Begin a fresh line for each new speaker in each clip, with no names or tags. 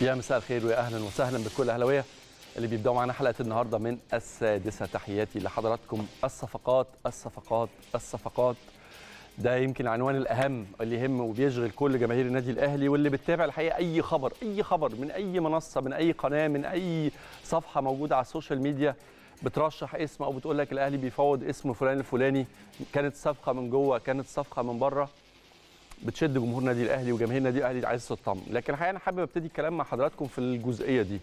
يا مساء الخير ويا اهلا وسهلا بكل الاهلاويه اللي بيبداوا معانا حلقه النهارده من السادسه تحياتي لحضراتكم الصفقات الصفقات الصفقات ده يمكن عنوان الاهم اللي يهم وبيشغل كل جماهير النادي الاهلي واللي بتتابع الحقيقه اي خبر اي خبر من اي منصه من اي قناه من اي صفحه موجوده على السوشيال ميديا بترشح اسم او بتقول لك الاهلي بيفوض اسم فلان الفلاني كانت صفقه من جوه كانت صفقه من بره بتشد جمهور النادي الاهلي وجماهير النادي الاهلي عايز تطمن لكن الحقيقه انا حابب ابتدي الكلام مع حضراتكم في الجزئيه دي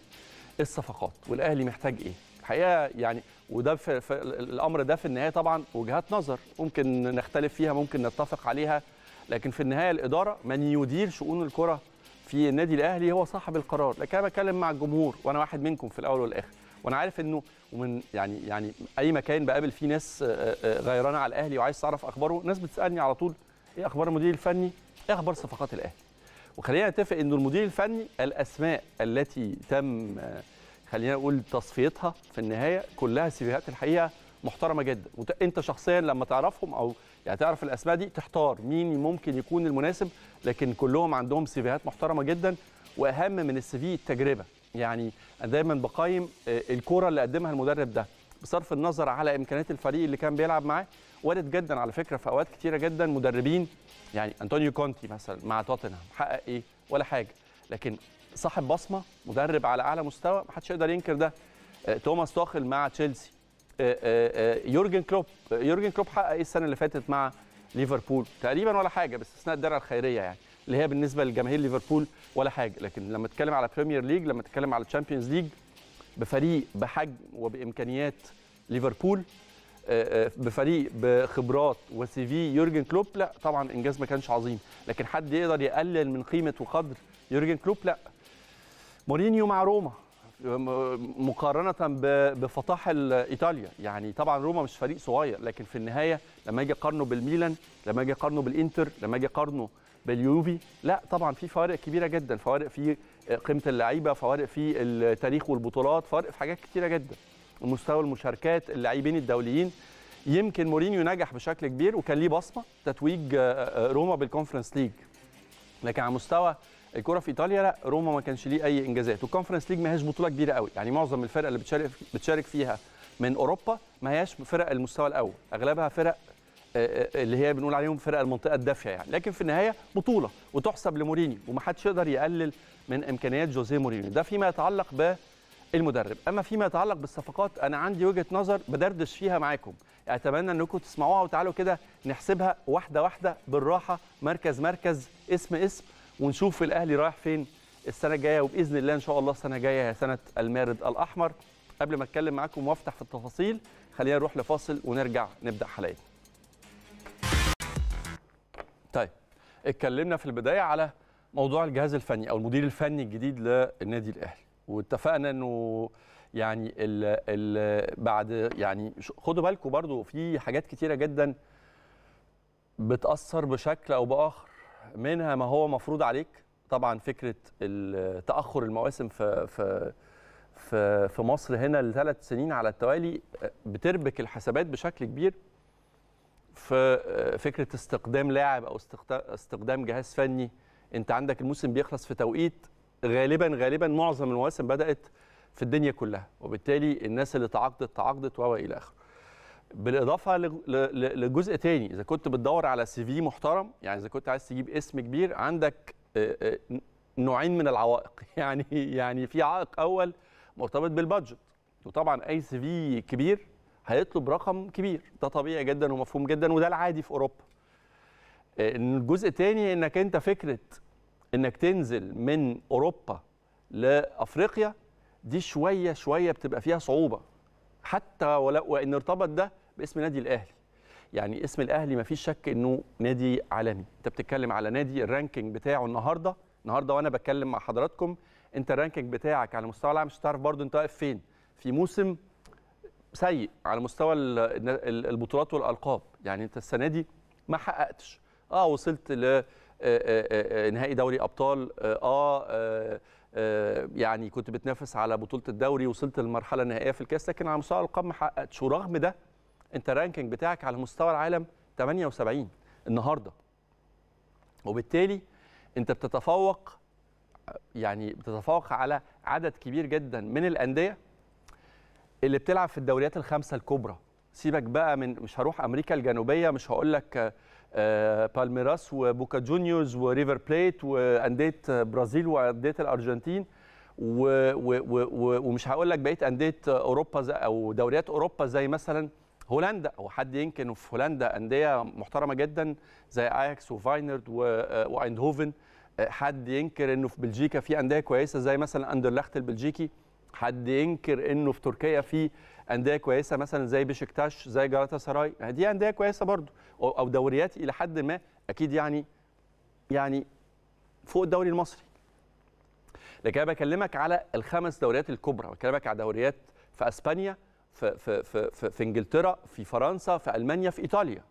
الصفقات والاهلي محتاج ايه الحقيقه يعني وده في, في الامر ده في النهايه طبعا وجهات نظر ممكن نختلف فيها ممكن نتفق عليها لكن في النهايه الاداره من يدير شؤون الكره في النادي الاهلي هو صاحب القرار لكن انا بتكلم مع الجمهور وانا واحد منكم في الاول والاخر وانا عارف انه ومن يعني يعني اي مكان بقابل فيه ناس آه، آه، غيرانه على الاهلي وعايز تعرف اخباره ناس بتسالني على طول ايه اخبار المدير الفني ايه اخبار صفقات الاهلي وخلينا نتفق انه المدير الفني الاسماء التي تم خلينا نقول تصفيتها في النهايه كلها سيفيهات الحقيقه محترمه جدا وانت انت شخصيا لما تعرفهم او يعني تعرف الاسماء دي تحتار مين ممكن يكون المناسب لكن كلهم عندهم سيفيهات محترمه جدا واهم من السي في التجربه يعني انا دايما بقيم آه، الكوره اللي قدمها المدرب ده بصرف النظر على امكانيات الفريق اللي كان بيلعب معاه وارد جدا على فكره في اوقات كتيره جدا مدربين يعني انطونيو كونتي مثلا مع توتنهام حقق ايه ولا حاجه لكن صاحب بصمه مدرب على اعلى مستوى محدش يقدر ينكر ده آه، توماس توخل مع تشيلسي آه، آه، يورجن كلوب يورجن كلوب حقق ايه السنه اللي فاتت مع ليفربول تقريبا ولا حاجه باستثناء الدرع الخيريه يعني اللي هي بالنسبه لجماهير ليفربول ولا حاجه لكن لما اتكلم على بريمير ليج لما اتكلم على تشامبيونز ليج بفريق بحجم وبامكانيات ليفربول آه، آه، بفريق بخبرات وسي في يورجن كلوب لا طبعا انجاز ما كانش عظيم لكن حد يقدر يقلل من قيمه وقدر يورجن كلوب لا مورينيو مع روما مقارنه بفطاح ايطاليا يعني طبعا روما مش فريق صغير لكن في النهايه لما اجي اقارنه بالميلان لما اجي اقارنه بالانتر لما اجي اقارنه باليوفي لا طبعا في فوارق كبيره جدا فوارق في آه، قيمه اللعيبه فوارق في التاريخ والبطولات فوارق في حاجات كتيره جدا مستوى المشاركات اللاعبين الدوليين يمكن مورينيو نجح بشكل كبير وكان ليه بصمه تتويج آه، آه، روما بالكونفرنس ليج لكن على مستوى الكره في ايطاليا لا روما ما كانش ليه اي انجازات والكونفرنس ليج ما هياش بطوله كبيره قوي يعني معظم الفرق اللي بتشارك بتشارك فيها من اوروبا ما هياش فرق المستوى الاول اغلبها فرق آه، اللي هي بنقول عليهم فرق المنطقه الدافيه يعني لكن في النهايه بطوله وتحسب لمورينيو ومحدش يقدر يقلل من امكانيات جوزيه مورينيو ده فيما يتعلق ب المدرب اما فيما يتعلق بالصفقات انا عندي وجهه نظر بدردش فيها معاكم اتمنى انكم تسمعوها وتعالوا كده نحسبها واحده واحده بالراحه مركز مركز اسم اسم ونشوف الاهلي رايح فين السنه الجايه وباذن الله ان شاء الله السنه الجايه هي سنه المارد الاحمر قبل ما اتكلم معاكم وافتح في التفاصيل خلينا نروح لفاصل ونرجع نبدا حلقتنا طيب اتكلمنا في البدايه على موضوع الجهاز الفني او المدير الفني الجديد للنادي الاهلي واتفقنا انه يعني ال ال بعد يعني خدوا بالكم برضو في حاجات كتيره جدا بتاثر بشكل او باخر منها ما هو مفروض عليك طبعا فكره تاخر المواسم في في في في مصر هنا لثلاث سنين على التوالي بتربك الحسابات بشكل كبير في فكره استقدام لاعب او استقدام جهاز فني انت عندك الموسم بيخلص في توقيت غالبا غالبا معظم المواسم بدات في الدنيا كلها وبالتالي الناس اللي تعاقدت تعاقدت و الى اخره بالاضافه لجزء تاني اذا كنت بتدور على سي في محترم يعني اذا كنت عايز تجيب اسم كبير عندك آه، آه، نوعين من العوائق يعني يعني في عائق اول مرتبط بالبادجت وطبعا اي سي في كبير هيطلب رقم كبير ده طبيعي جدا ومفهوم جدا وده العادي في اوروبا آه، الجزء الثاني انك انت فكره انك تنزل من اوروبا لافريقيا دي شويه شويه بتبقى فيها صعوبه حتى ولو وان ارتبط ده باسم نادي الاهلي يعني اسم الاهلي مفيش شك انه نادي عالمي انت بتتكلم على نادي الرانكينج بتاعه النهارده النهارده وانا بتكلم مع حضراتكم انت الرانكينج بتاعك على مستوى العالم مش هتعرف برضه انت واقف فين في موسم سيء على مستوى البطولات والالقاب يعني انت السنه دي ما حققتش اه وصلت ل آه، آه، آه، نهائي دوري ابطال اه, آه يعني كنت بتنافس على بطوله الدوري وصلت للمرحله النهائيه في الكاس لكن على مستوى الارقام ما حققتش ورغم ده انت رانكينج بتاعك على مستوى العالم 78 النهارده وبالتالي انت بتتفوق يعني بتتفوق على عدد كبير جدا من الانديه اللي بتلعب في الدوريات الخمسه الكبرى سيبك بقى من مش هروح امريكا الجنوبيه مش هقول لك آه، بالميراس وبوكا جونيورز وريفر بليت وانديه برازيل وانديه الارجنتين و و و ومش هقول لك بقيه انديه اوروبا او دوريات اوروبا زي مثلا هولندا او حد يمكن في هولندا انديه محترمه جدا زي اياكس وفاينرد وايندهوفن حد ينكر انه في بلجيكا في انديه كويسه زي مثلا اندرلخت البلجيكي حد ينكر انه في تركيا في انديه كويسه مثلا زي بشكتاش زي جراتا سراي يعني دي انديه كويسه برضو او دوريات الى حد ما اكيد يعني يعني فوق الدوري المصري لكن انا بكلمك على الخمس دوريات الكبرى بكلمك على دوريات في اسبانيا في في في في, في انجلترا في فرنسا في المانيا في ايطاليا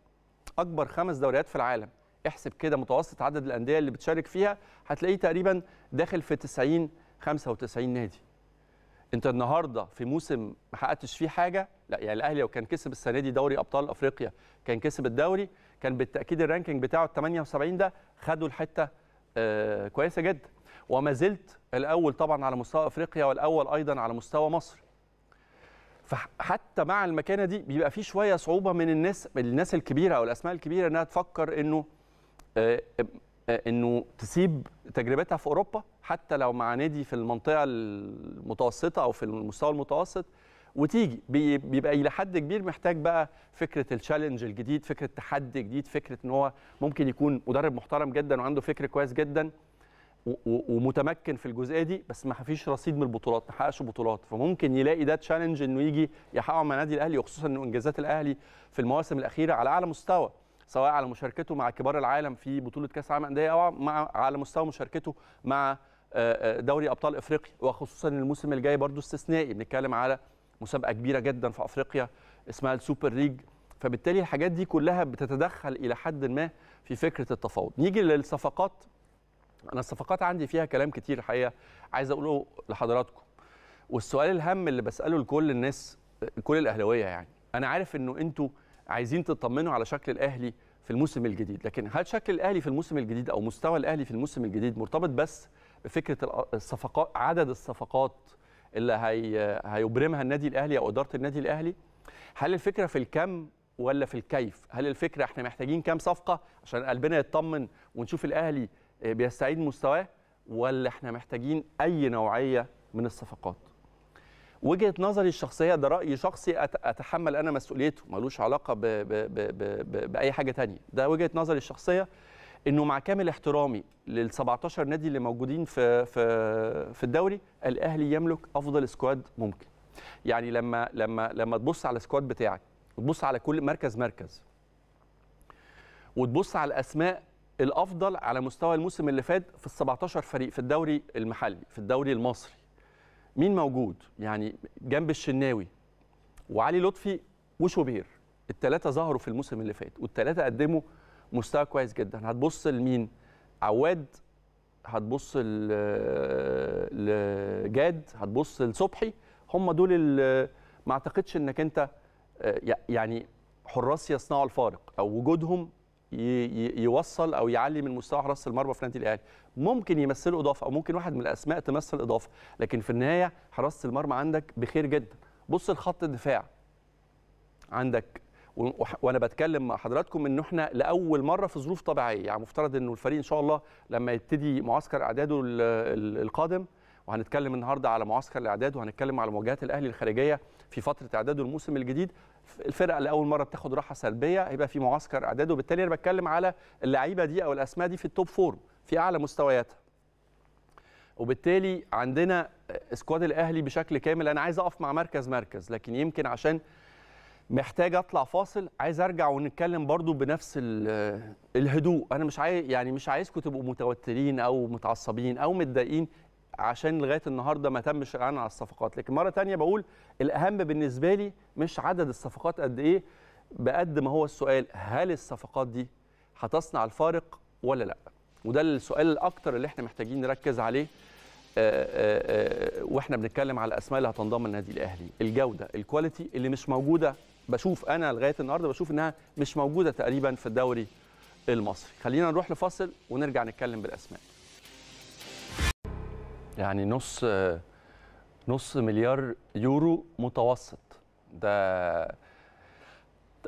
اكبر خمس دوريات في العالم احسب كده متوسط عدد الانديه اللي بتشارك فيها هتلاقيه تقريبا داخل في 90 95 نادي انت النهارده في موسم ما حققتش فيه حاجه لا يعني الاهلي لو كان كسب السنه دي دوري ابطال افريقيا كان كسب الدوري كان بالتاكيد الرانكينج بتاعه ال 78 ده خدوا الحته آه كويسه جدا وما زلت الاول طبعا على مستوى افريقيا والاول ايضا على مستوى مصر فحتى مع المكانه دي بيبقى في شويه صعوبه من الناس الناس الكبيره او الاسماء الكبيره انها تفكر انه آه انه تسيب تجربتها في اوروبا حتى لو مع نادي في المنطقه المتوسطه او في المستوى المتوسط وتيجي بيبقى الى حد كبير محتاج بقى فكره التشالنج الجديد فكره تحدي جديد فكره ان هو ممكن يكون مدرب محترم جدا وعنده فكر كويس جدا ومتمكن في الجزئيه دي بس ما فيش رصيد من البطولات ما حققش بطولات فممكن يلاقي ده تشالنج انه يجي يحققه مع النادي الاهلي وخصوصا انه انجازات الاهلي في المواسم الاخيره على اعلى مستوى سواء على مشاركته مع كبار العالم في بطوله كاس العالم الانديه او مع على مستوى مشاركته مع آه، آه، دوري ابطال افريقيا وخصوصا الموسم الجاي برضو استثنائي بنتكلم على مسابقه كبيره جدا في افريقيا اسمها السوبر ليج فبالتالي الحاجات دي كلها بتتدخل الى حد ما في فكره التفاوض نيجي للصفقات انا الصفقات عندي فيها كلام كتير الحقيقه عايز اقوله لحضراتكم والسؤال الهم اللي بساله لكل الناس كل الاهلاويه يعني انا عارف انه انتوا عايزين تطمنوا على شكل الاهلي في الموسم الجديد لكن هل شكل الاهلي في الموسم الجديد او مستوى الاهلي في الموسم الجديد مرتبط بس بفكره الصفقات عدد الصفقات اللي هي هيبرمها النادي الاهلي او اداره النادي الاهلي هل الفكره في الكم ولا في الكيف هل الفكره احنا محتاجين كام صفقه عشان قلبنا يطمن ونشوف الاهلي آه، بيستعيد مستواه ولا احنا محتاجين اي نوعيه من الصفقات وجهه نظري الشخصيه ده راي شخصي اتحمل انا مسؤوليته ملوش علاقه بـ بـ بـ بـ باي حاجه تانية ده وجهه نظري الشخصيه انه مع كامل احترامي لل 17 نادي اللي موجودين في في في الدوري الاهلي يملك افضل سكواد ممكن يعني لما لما لما تبص على السكواد بتاعك وتبص على كل مركز مركز وتبص على الاسماء الافضل على مستوى الموسم اللي فات في ال 17 فريق في الدوري المحلي في الدوري المصري مين موجود يعني جنب الشناوي وعلي لطفي وشوبير الثلاثه ظهروا في الموسم اللي فات والثلاثه قدموا مستوى كويس جدا هتبص لمين عواد هتبص لجاد هتبص لصبحي هم دول ما اعتقدش انك انت آه، يعني حراس يصنعوا الفارق او وجودهم يوصل او يعلي من مستوى حراسه المرمى في النادي الاهلي ممكن يمثلوا اضافه او ممكن واحد من الاسماء تمثل اضافه لكن في النهايه حراسه المرمى عندك بخير جدا بص لخط الدفاع عندك وانا بتكلم مع حضراتكم ان احنا لاول مره في ظروف طبيعيه يعني مفترض انه الفريق ان شاء الله لما يبتدي معسكر اعداده القادم وهنتكلم النهارده على معسكر الاعداد وهنتكلم على مواجهات الاهلي الخارجيه في فتره اعداده الموسم الجديد الفرقه لاول مره بتاخد راحه سلبيه هيبقى في معسكر اعداد وبالتالي انا بتكلم على اللعيبه دي او الاسماء دي في التوب فورم في اعلى مستوياتها وبالتالي عندنا سكواد الاهلي بشكل كامل انا عايز اقف مع مركز مركز لكن يمكن عشان محتاج اطلع فاصل عايز ارجع ونتكلم برضو بنفس الهدوء انا مش عايز يعني مش عايزكم تبقوا متوترين او متعصبين او متضايقين عشان لغايه النهارده ما تمش الاعلان على الصفقات لكن مره ثانيه بقول الاهم بالنسبه لي مش عدد الصفقات قد ايه بقد ما هو السؤال هل الصفقات دي هتصنع الفارق ولا لا وده السؤال الاكتر اللي احنا محتاجين نركز عليه آآ آه، آآ آه، آه، واحنا بنتكلم على الاسماء اللي هتنضم للنادي الاهلي الجوده الكواليتي اللي مش موجوده بشوف انا لغايه النهارده بشوف انها مش موجوده تقريبا في الدوري المصري خلينا نروح لفاصل ونرجع نتكلم بالاسماء يعني نص نص مليار يورو متوسط ده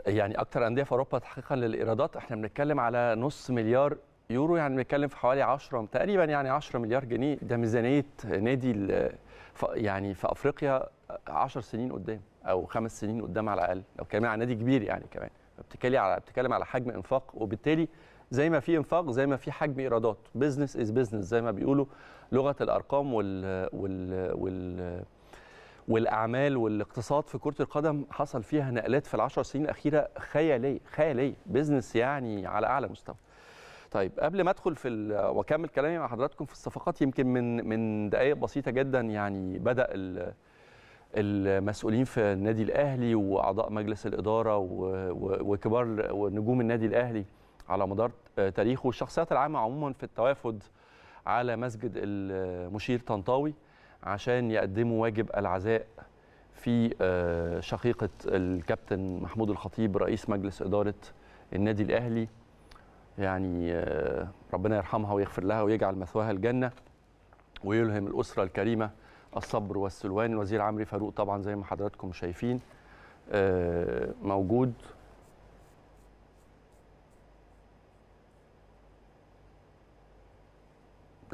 يعني اكتر انديه في اوروبا تحقيقا للايرادات احنا بنتكلم على نص مليار يورو يعني بنتكلم في حوالي 10 تقريبا يعني 10 مليار جنيه ده ميزانيه نادي يعني في افريقيا 10 سنين قدام او خمس سنين قدام على الاقل لو كمان على نادي كبير يعني كمان بتتكلم على بتتكلم على حجم انفاق وبالتالي زي ما في انفاق زي ما في حجم ايرادات بزنس از بزنس زي ما بيقولوا لغه الارقام وال وال, وال والاعمال والاقتصاد في كره القدم حصل فيها نقلات في العشر سنين الاخيره خياليه خياليه بزنس يعني على اعلى مستوى طيب قبل ما ادخل في واكمل كلامي مع حضراتكم في الصفقات يمكن من من دقائق بسيطه جدا يعني بدا المسؤولين في النادي الاهلي واعضاء مجلس الاداره وكبار ونجوم النادي الاهلي على مدار تاريخه والشخصيات العامه عموما في التوافد على مسجد المشير طنطاوي عشان يقدموا واجب العزاء في آه، شقيقة الكابتن محمود الخطيب رئيس مجلس إدارة النادي الأهلي يعني آه، ربنا يرحمها ويغفر لها ويجعل مثواها الجنة ويلهم الأسرة الكريمة الصبر والسلوان الوزير عمرو فاروق طبعا زي ما حضراتكم شايفين آه، موجود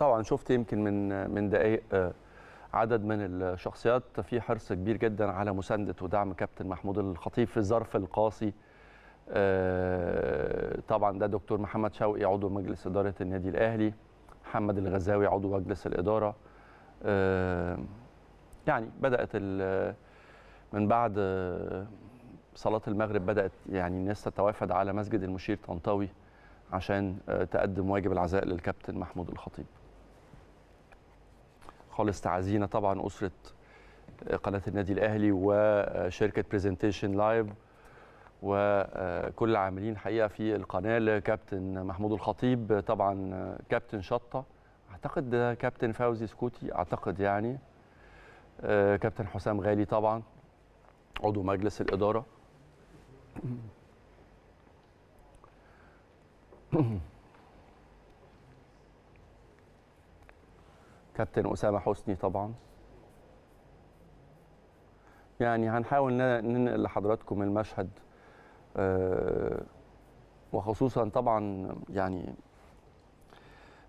طبعا شفت يمكن من من دقائق آه، عدد من الشخصيات في حرص كبير جدا على مسانده ودعم كابتن محمود الخطيب في الظرف القاسي آه، طبعا ده دكتور محمد شوقي عضو مجلس اداره النادي الاهلي محمد الغزاوي عضو مجلس الاداره آه، يعني بدات من بعد صلاه المغرب بدات يعني الناس تتوافد على مسجد المشير طنطاوي عشان تقدم واجب العزاء للكابتن محمود الخطيب خالص تعازينا طبعا اسره آه، قناه النادي الاهلي وشركه برزنتيشن لايف وكل العاملين حقيقه في القناه لكابتن محمود الخطيب طبعا آه، كابتن شطه اعتقد كابتن فوزي سكوتي اعتقد يعني آه، كابتن حسام غالي طبعا عضو مجلس الاداره كابتن اسامه حسني طبعا يعني هنحاول ننقل لحضراتكم المشهد آه، وخصوصا طبعا يعني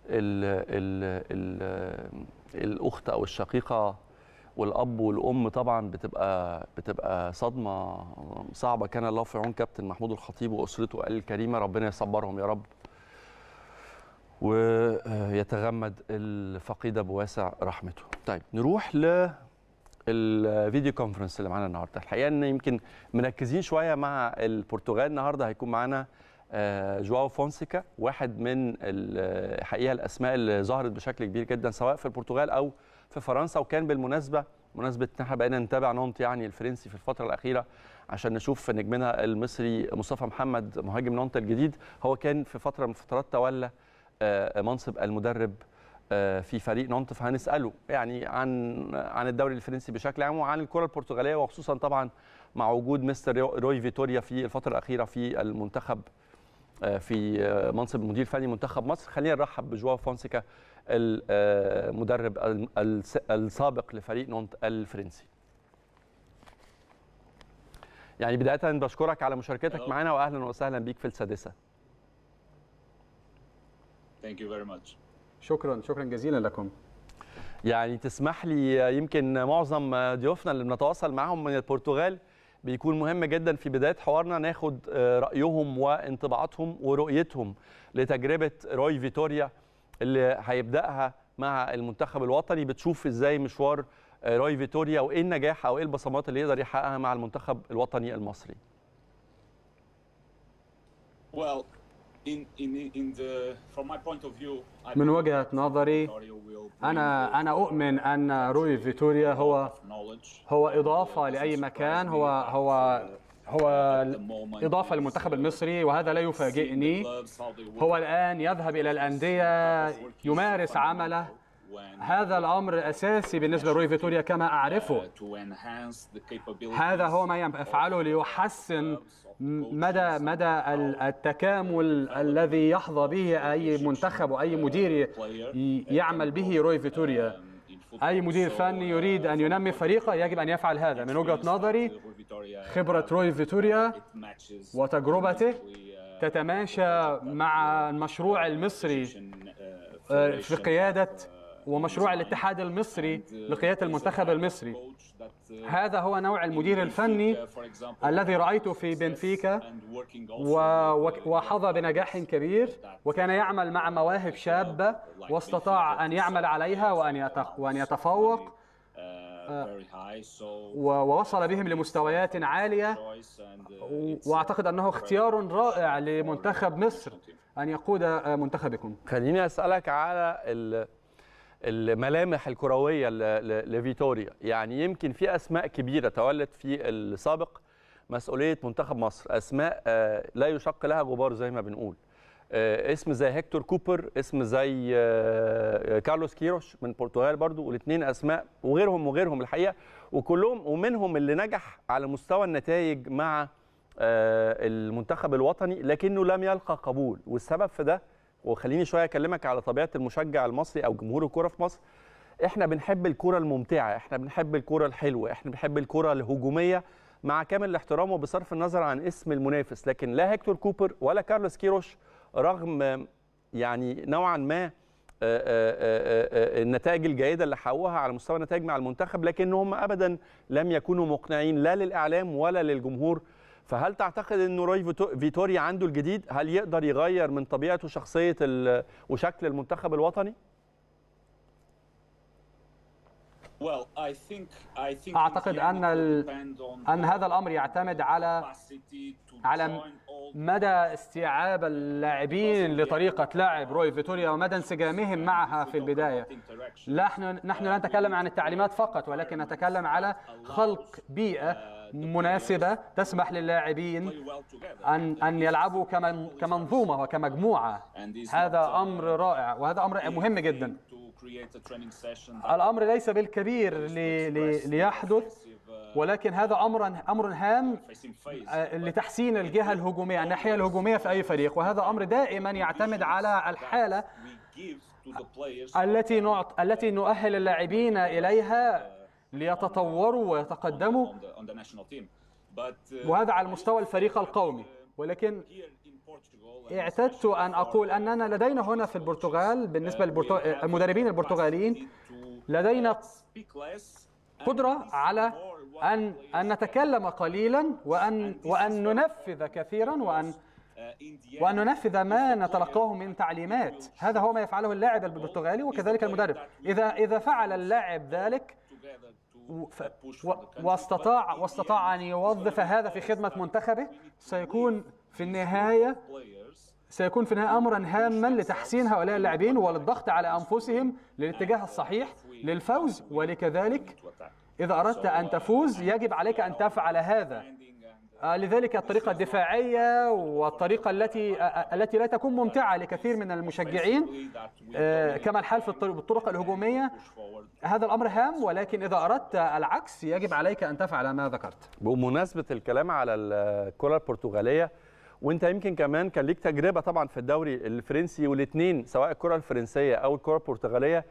ال ال ال الاخت او الشقيقه والاب والام طبعا بتبقى بتبقى صدمه صعبه كان الله في عون كابتن محمود الخطيب واسرته الكريمه ربنا يصبرهم يا رب ويتغمد الفقيدة بواسع رحمته. طيب نروح ل الفيديو كونفرنس اللي معانا النهارده، الحقيقه ان يمكن مركزين شويه مع البرتغال النهارده هيكون معانا آه، جواو فونسيكا واحد من الحقيقه الاسماء اللي ظهرت بشكل كبير جدا سواء في البرتغال او في فرنسا وكان بالمناسبه مناسبه ان احنا بقينا نتابع نونت يعني الفرنسي في الفتره الاخيره عشان نشوف نجمنا المصري مصطفى محمد مهاجم نونت الجديد هو كان في فتره من فترات تولى آه، آه، منصب المدرب آه، في فريق نونت فهنساله يعني عن عن الدوري الفرنسي بشكل عام وعن الكره البرتغاليه وخصوصا طبعا مع وجود مستر روي فيتوريا في الفتره الاخيره في المنتخب في منصب مدير فني منتخب مصر خلينا نرحب بجواو فونسيكا المدرب السابق لفريق نونت الفرنسي يعني بدايه بشكرك على مشاركتك معنا واهلا وسهلا بيك في السادسه
Thank you very much. شكرا شكرا جزيلا لكم
يعني تسمح لي يمكن معظم ضيوفنا اللي بنتواصل معهم من البرتغال بيكون مهم جدا في بدايه حوارنا ناخد آه، رايهم وانطباعاتهم ورؤيتهم لتجربه روي فيتوريا اللي هيبداها مع المنتخب الوطني بتشوف ازاي مشوار آه، روي فيتوريا وايه النجاح او ايه البصمات اللي يقدر يحققها مع المنتخب الوطني المصري.
Well.
من وجهة نظري أنا أنا أؤمن أن روي فيتوريا هو هو إضافة لأي مكان هو هو هو إضافة للمنتخب uh, المصري وهذا لا يفاجئني هو الآن يذهب إلى الأندية يمارس عمله هذا الأمر أساسي بالنسبة لروي فيتوريا كما uh, أعرفه هذا هو ما يفعله ليحسن مدى مدى التكامل الذي يحظى به أي منتخب وأي مدير يعمل به روي فيتوريا أي مدير فني يريد أن uh, ينمي فريقه يجب أن يفعل هذا من وجهة نظري uh, خبرة روي فيتوريا وتجربته uh, تتماشى مع المشروع المصري آه، في قيادة ومشروع الاتحاد المصري لقيادة المنتخب المصري هذا هو نوع المدير الفني الذي رأيته في بنفيكا وحظى بنجاح كبير وكان يعمل مع مواهب شابة واستطاع أن يعمل عليها وأن يتفوق آه، ووصل بهم لمستويات عالية وأعتقد أنه اختيار رائع لمنتخب مصر أن يقود منتخبكم خليني أسألك على الملامح
الكرويه لفيتوريا يعني يمكن في اسماء كبيره تولت في السابق مسؤوليه منتخب مصر اسماء آه، لا يشق لها غبار زي ما بنقول آه، اسم زي هيكتور كوبر اسم زي آه، كارلوس كيروش من البرتغال برضو والاثنين اسماء وغيرهم وغيرهم الحقيقه وكلهم ومنهم اللي نجح على مستوى النتائج مع المنتخب الوطني لكنه لم يلقى قبول والسبب في ده وخليني شويه اكلمك على طبيعه المشجع المصري او جمهور الكوره في مصر احنا بنحب الكوره الممتعه احنا بنحب الكوره الحلوه احنا بنحب الكوره الهجوميه مع كامل الاحترام وبصرف النظر عن اسم المنافس لكن لا هيكتور كوبر ولا كارلوس كيروش رغم يعني نوعا ما آه، آه، آه، النتائج الجيده اللي حققوها على مستوى النتائج مع المنتخب لكنهم ابدا لم يكونوا مقنعين لا للاعلام ولا للجمهور فهل تعتقد انه روي فيتوريا عنده الجديد هل يقدر يغير من طبيعته شخصيه وشكل المنتخب الوطني
اعتقد ان ان هذا الامر يعتمد على على مدى استيعاب اللاعبين لطريقه لعب روي فيتوريا ومدى انسجامهم معها في البدايه نحن نحن لا نتكلم عن التعليمات فقط ولكن نتكلم على خلق بيئه uh, مناسبة تسمح للاعبين أن أن يلعبوا كمن كمنظومة وكمجموعة هذا أمر رائع وهذا أمر مهم جدا الأمر ليس بالكبير لي لي ليحدث ولكن هذا أمر أمر هام آه، لتحسين الجهة الهجومية الناحية الهجومية في أي فريق وهذا أمر دائما يعتمد على الحالة التي نعط التي نؤهل اللاعبين إليها ليتطوروا ويتقدموا uh, وهذا على مستوى الفريق القومي uh, ولكن اعتدت أن أقول أننا لدينا هنا في البرتغال uh, بالنسبة للمدربين البرتغاليين لدينا قدرة على أن أن نتكلم قليلا وأن وأن ننفذ كثيرا وأن وأن ننفذ ما نتلقاه من تعليمات هذا هو ما يفعله اللاعب البرتغالي وكذلك المدرب إذا إذا فعل اللاعب ذلك و... واستطاع واستطاع ان يوظف هذا في خدمه منتخبه سيكون في النهايه سيكون في النهايه امرا هاما لتحسين هؤلاء اللاعبين وللضغط على انفسهم للاتجاه الصحيح للفوز ولكذلك اذا اردت ان تفوز يجب عليك ان تفعل هذا آه، لذلك الطريقة الدفاعية والطريقة التي آه، آه، التي لا تكون ممتعة لكثير من المشجعين كما الحال في الطرق الهجومية هذا الأمر هام ولكن إذا أردت العكس يجب عليك أن تفعل ما ذكرت
بمناسبة
الكلام على الكرة البرتغالية وانت يمكن كمان كان ليك تجربه طبعا في الدوري الفرنسي والاثنين سواء الكره الفرنسيه او الكره البرتغاليه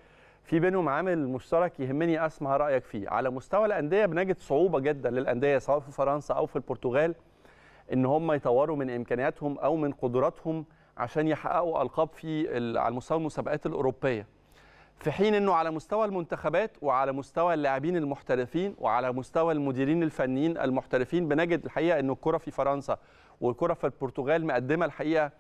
في بينهم عامل مشترك يهمني اسمع رايك فيه على مستوى الانديه بنجد صعوبه جدا للانديه سواء في فرنسا او في البرتغال ان هم يطوروا من امكانياتهم او من قدراتهم عشان يحققوا القاب في على مستوى المسابقات الاوروبيه في حين انه على مستوى المنتخبات وعلى مستوى اللاعبين المحترفين وعلى مستوى المديرين الفنيين المحترفين بنجد الحقيقه انه الكره في فرنسا والكره في البرتغال مقدمه الحقيقه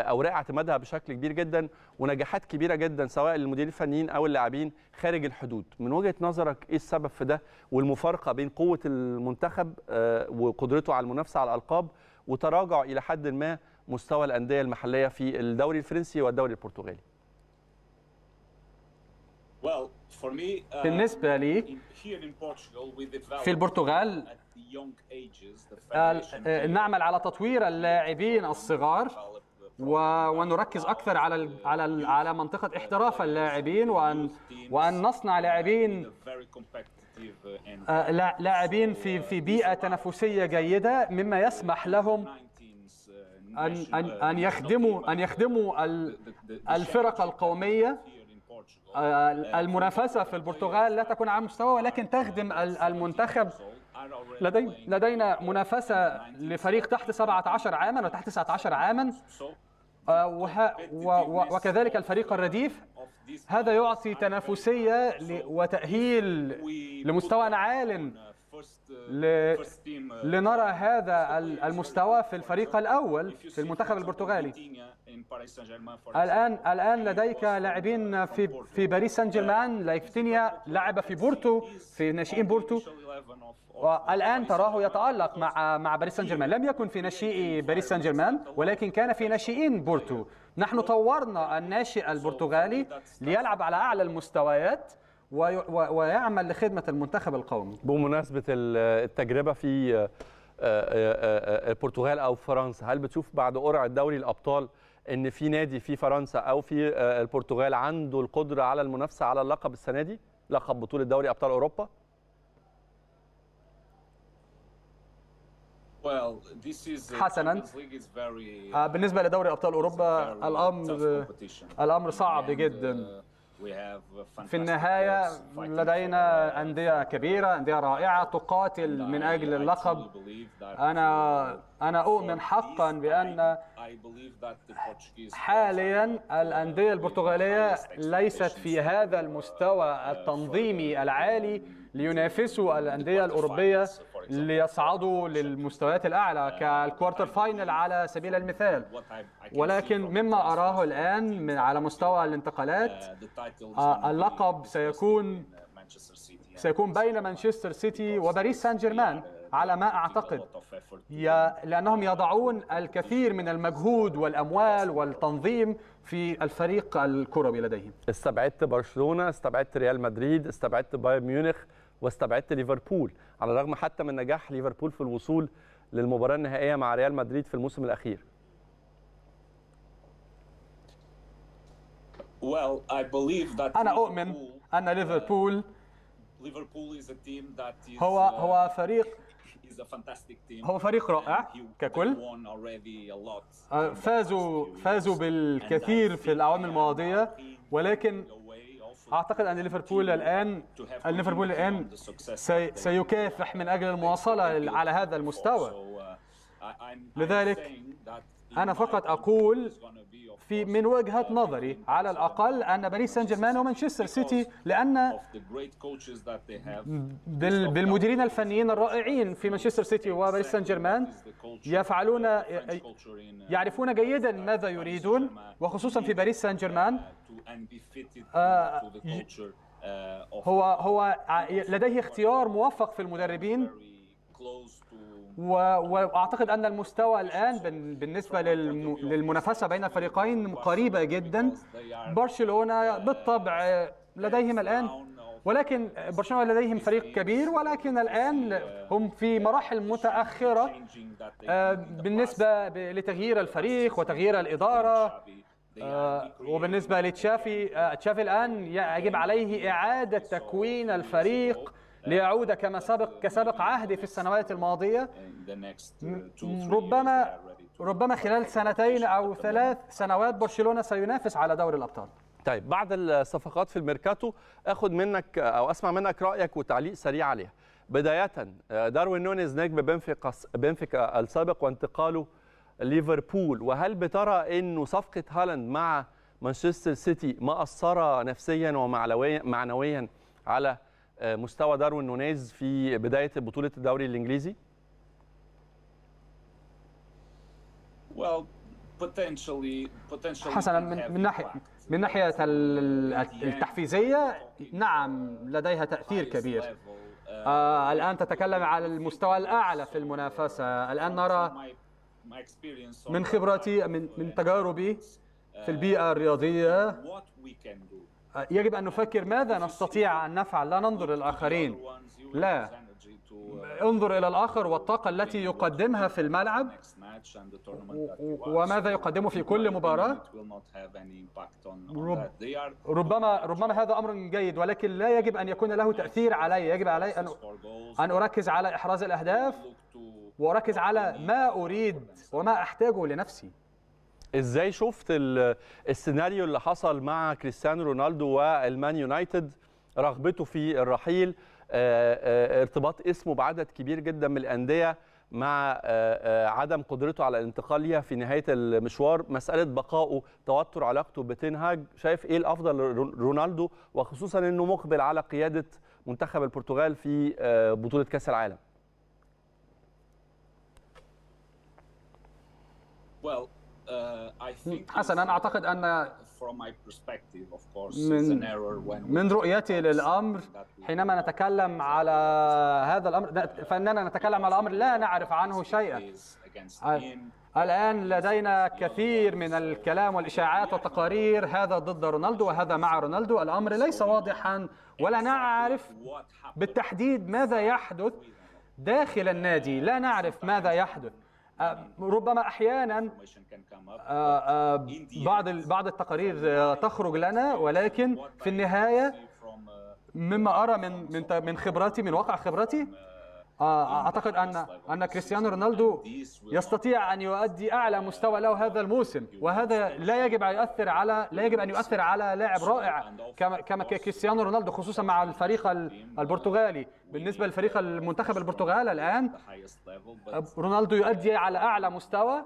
اوراق اعتمادها بشكل كبير جدا ونجاحات كبيره جدا سواء للمديرين الفنيين او اللاعبين خارج الحدود من وجهه نظرك ايه السبب في ده والمفارقه بين قوه المنتخب آه، وقدرته على المنافسه على الالقاب وتراجع الى حد ما مستوى الانديه المحليه في الدوري الفرنسي والدوري البرتغالي
uh, بالنسبة لي في البرتغال آه، نعمل على تطوير اللاعبين الصغار و... ونركز اكثر على ال... على ال... على منطقه احتراف اللاعبين وان وان نصنع لاعبين آه، لاعبين في في بيئه تنافسيه جيده مما يسمح لهم ان ان ان يخدموا ان يخدموا الفرق القوميه آه، المنافسه في البرتغال لا تكون على مستوى ولكن تخدم المنتخب لدينا منافسة لفريق تحت 17 عاما وتحت 19 عاما آه، وكذلك الفريق الرديف هذا يعطي تنافسية وتأهيل لمستوى عال Uh, uh, لنرى هذا المستوى في الفريق الأول في المنتخب البرتغالي الآن الآن لديك uh, لاعبين في في باريس سان جيرمان لايفتينيا لعب في بورتو في ناشئين بورتو والآن تراه يتألق مع مع باريس سان جيرمان لم يكن في ناشئي باريس سان جيرمان ولكن كان في ناشئين بورتو نحن طورنا الناشئ البرتغالي ليلعب على أعلى المستويات ويعمل لخدمه المنتخب القومي.
بمناسبه التجربه في آه، آه، آه، البرتغال او فرنسا، هل بتشوف بعد قرعه دوري الابطال ان في نادي في فرنسا او في البرتغال عنده القدره على المنافسه على اللقب السنه دي؟ لقب بطوله دوري ابطال اوروبا؟
حسنا بالنسبه uh, لدوري ابطال اوروبا الامر الامر صعب جدا uh, في النهاية لدينا أندية كبيرة أندية رائعة تقاتل من أجل اللقب أنا أنا أؤمن حقا بأن حاليا الأندية البرتغالية ليست في هذا المستوى التنظيمي العالي لينافسوا الأندية الأوروبية ليصعدوا للمستويات الاعلى كالكوارتر فاينل على سبيل المثال ولكن مما اراه الان من على مستوى الانتقالات uh, آه، اللقب سيكون uh, سيكون بين مانشستر سيتي وباريس سان جيرمان uh, على ما أعتقد لأنهم يضعون الكثير من المجهود والأموال والتنظيم في الفريق الكروي لديهم استبعدت برشلونة استبعدت ريال
مدريد استبعدت بايرن ميونخ واستبعدت ليفربول على الرغم حتى من نجاح ليفربول في الوصول للمباراه النهائيه مع ريال مدريد في الموسم الاخير
انا اؤمن uh, ان ليفربول هو uh, هو فريق هو فريق رائع ككل آه، فازوا فازوا بالكثير في الاعوام الماضيه ولكن اعتقد ان ليفربول الان ليفربول الان سي سيكافح من اجل المواصله على هذا المستوى uh, لذلك انا فقط اقول في من وجهه نظري على الاقل ان باريس سان جيرمان ومانشستر سيتي لان بالمديرين الفنيين الرائعين في مانشستر سيتي وباريس سان جيرمان يفعلون uh, يعرفون جيدا ماذا يريدون وخصوصا في باريس سان جيرمان uh, آه، uh, هو هو لديه اختيار موفق في المدربين واعتقد ان المستوى الان بالنسبه للمنافسه بين الفريقين قريبه جدا برشلونه بالطبع لديهم الان ولكن برشلونه لديهم فريق كبير ولكن الان هم في مراحل متاخره آه، بالنسبه لتغيير الفريق وتغيير الاداره آه، وبالنسبه لتشافي آه، تشافي الان يجب عليه اعاده تكوين الفريق ليعود كما سبق كسبق عهدي في السنوات الماضية ربما ربما خلال سنتين أو ثلاث سنوات برشلونة سينافس على دوري الأبطال طيب بعد الصفقات في الميركاتو اخد منك
او اسمع منك رايك وتعليق سريع عليها بدايه آه، داروين نونيز نجم بنفيكا بنفيكا السابق وانتقاله ليفربول وهل بترى انه صفقه هالاند مع مانشستر سيتي ما اثر نفسيا ومعنويا معنويا على آه، مستوى داروين نونيز في بدايه بطوله الدوري الانجليزي؟
حسنا من, من ناحيه من ناحيه التحفيزيه نعم لديها تاثير كبير uh, آه الان تتكلم على المستوى الاعلى في المنافسه الان نرى من خبرتي uh, من من تجاربي في البيئه uh, الرياضيه يجب أن نفكر ماذا نستطيع أن نفعل لا ننظر للآخرين لا انظر إلى الآخر والطاقة التي يقدمها في الملعب وماذا يقدمه في كل مباراة ربما ربما هذا أمر جيد ولكن لا يجب أن يكون له تأثير علي يجب علي أن أن أركز على إحراز الأهداف وأركز على ما أريد وما أحتاجه لنفسي
ازاي شفت السيناريو اللي حصل مع كريستيانو رونالدو والمان يونايتد رغبته في الرحيل آه، آه، ارتباط اسمه بعدد كبير جدا من الانديه مع آه، عدم قدرته على الانتقال ليها في نهايه المشوار مساله بقائه توتر علاقته بتنهاج شايف ايه الافضل رونالدو وخصوصا انه مقبل على قياده منتخب البرتغال في بطوله كاس العالم
well Uh, حسنا اعتقد uh, ان من, من رؤيتي للامر حينما نتكلم على هذا الامر فاننا نتكلم على امر لا نعرف عنه شيئا الآن لدينا كثير من الكلام والإشاعات والتقارير هذا ضد رونالدو وهذا مع رونالدو الأمر ليس واضحا ولا نعرف بالتحديد ماذا يحدث داخل النادي لا نعرف ماذا يحدث ربما احيانا آه، آه، بعض بعض التقارير آه، تخرج لنا ولكن في النهايه مما ارى من من خبراتي من واقع خبرتي آه، اعتقد ان ان كريستيانو رونالدو يستطيع ان يؤدي اعلى مستوى له هذا الموسم وهذا لا يجب ان يؤثر على لا يجب ان يؤثر على لاعب رائع كما كما كريستيانو رونالدو خصوصا مع الفريق البرتغالي بالنسبه للفريق المنتخب البرتغال الان رونالدو يؤدي على اعلى مستوى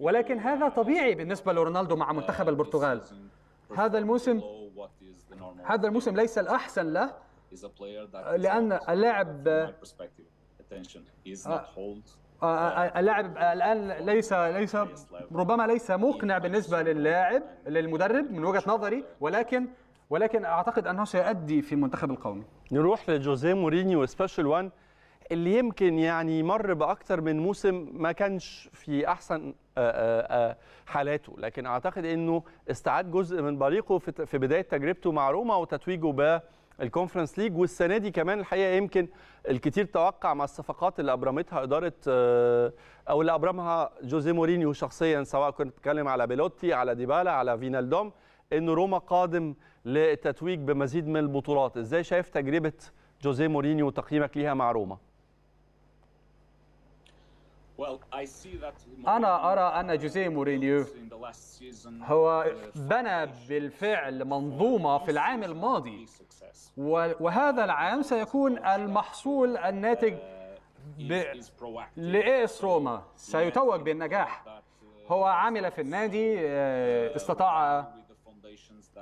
ولكن هذا طبيعي بالنسبه لرونالدو مع منتخب البرتغال هذا الموسم هذا الموسم ليس الاحسن له لان اللاعب آه. آه، آه، اللاعب الان ليس ليس ربما ليس مقنع بالنسبه للاعب للمدرب من وجهه نظري ولكن ولكن اعتقد انه سيؤدي في المنتخب
القومي نروح لجوزيه مورينيو سبيشال 1 اللي يمكن يعني مر باكثر من موسم ما كانش في احسن حالاته لكن اعتقد انه استعاد جزء من بريقه في بدايه تجربته مع روما وتتويجه ب الكونفرنس ليج والسنه دي كمان الحقيقه يمكن الكتير توقع مع الصفقات اللي ابرمتها اداره آه، او اللي ابرمها جوزي مورينيو شخصيا سواء كنت بتكلم على بيلوتي على ديبالا على فينالدوم ان روما قادم للتتويج بمزيد من البطولات ازاي شايف تجربه جوزي مورينيو وتقييمك ليها مع روما
أنا أرى أن جوزيه uh, مورينيو هو uh, بنى بالفعل منظومة في العام الماضي وهذا العام سيكون المحصول الناتج uh, ب... لإيس روما سيتوج بالنجاح هو عمل في النادي آه، استطاع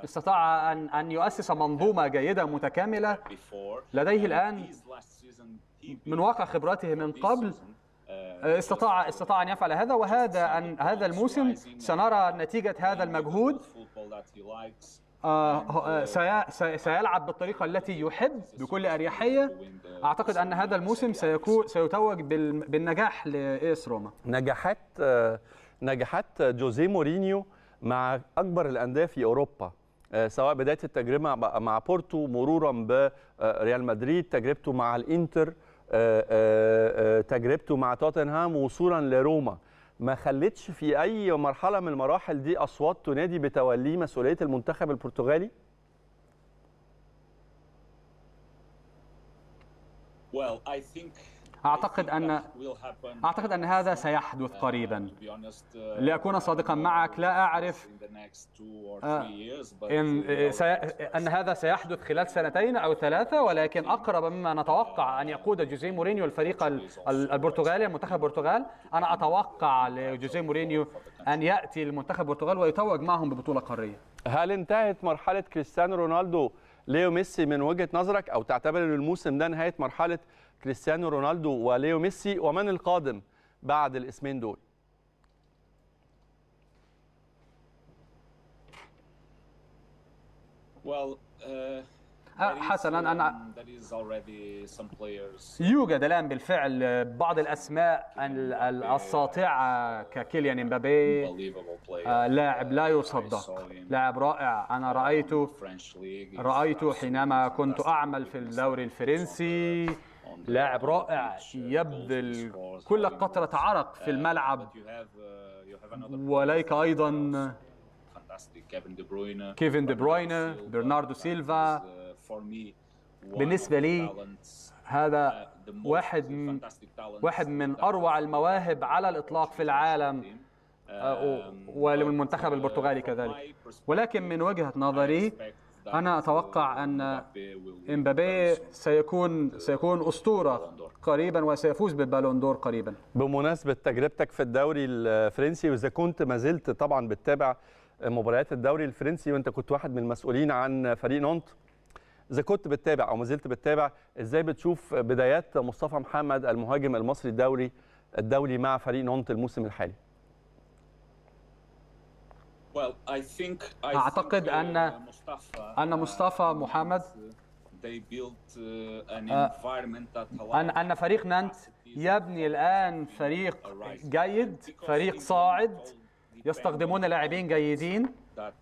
استطاع أن أن يؤسس منظومة جيدة متكاملة لديه الآن من واقع خبراته من قبل استطاع استطاع ان يفعل هذا وهذا أن هذا الموسم سنرى نتيجه هذا المجهود آه، آه، سيلعب بالطريقه التي يحب بكل اريحيه اعتقد ان هذا الموسم سيكون سيتوج بالنجاح لايس روما نجاحات آه، نجاحات جوزيه مورينيو
مع اكبر الانديه في اوروبا سواء بدايه التجربه مع بورتو مرورا بريال مدريد تجربته مع الانتر آه، آه، آه، تجربته مع توتنهام وصولا لروما ما خلتش في اي مرحله من المراحل دي اصوات تنادي بتوليه مسؤوليه المنتخب البرتغالي
well i think أعتقد أن أعتقد أن هذا سيحدث قريبا لأكون صادقا معك لا أعرف
آه، إن أن
هذا سيحدث خلال سنتين أو ثلاثة ولكن أقرب مما نتوقع أن يقود جوزيه مورينيو الفريق البرتغالي منتخب البرتغال أنا أتوقع لجوزيه مورينيو أن يأتي المنتخب البرتغال ويتوج معهم ببطولة قارية
هل انتهت مرحلة كريستيانو رونالدو ليو ميسي من وجهه نظرك او تعتبر ان الموسم ده نهايه مرحله كريستيانو رونالدو وليو ميسي ومن القادم بعد الاسمين دول
well uh آه،
حسنا أنا um, يوجد الآن بالفعل بعض الأسماء الساطعة آه، ككيليان امبابي آه، لاعب لا يصدق لاعب رائع أنا رأيته رأيته حينما كنت أعمل في الدوري الفرنسي لاعب رائع يبذل كل قطرة عرق في uh, الملعب uh, وليك أيضا كيفن دي بروين برناردو سيلفا بالنسبة لي هذا uh, واحد واحد من أروع المواهب على uh, الإطلاق في العالم آه، um, وللمنتخب uh, البرتغالي كذلك ولكن من وجهة نظري أنا أتوقع أن إمبابي سيكون سيكون أسطورة قريبا وسيفوز بالبالون دور قريبا
بمناسبة تجربتك في الدوري الفرنسي وإذا كنت ما زلت طبعا بتتابع مباريات الدوري الفرنسي وأنت كنت واحد من المسؤولين عن فريق نونت اذا كنت بتتابع او ما زلت بتتابع ازاي بتشوف بدايات مصطفى محمد المهاجم المصري الدوري الدولي مع فريق نونت الموسم الحالي
اعتقد ان uh, ان مصطفى محمد uh, آه، أن أن فريق نانت يبني الآن فريق جيد فريق صاعد يستخدمون لاعبين جيدين بتاعت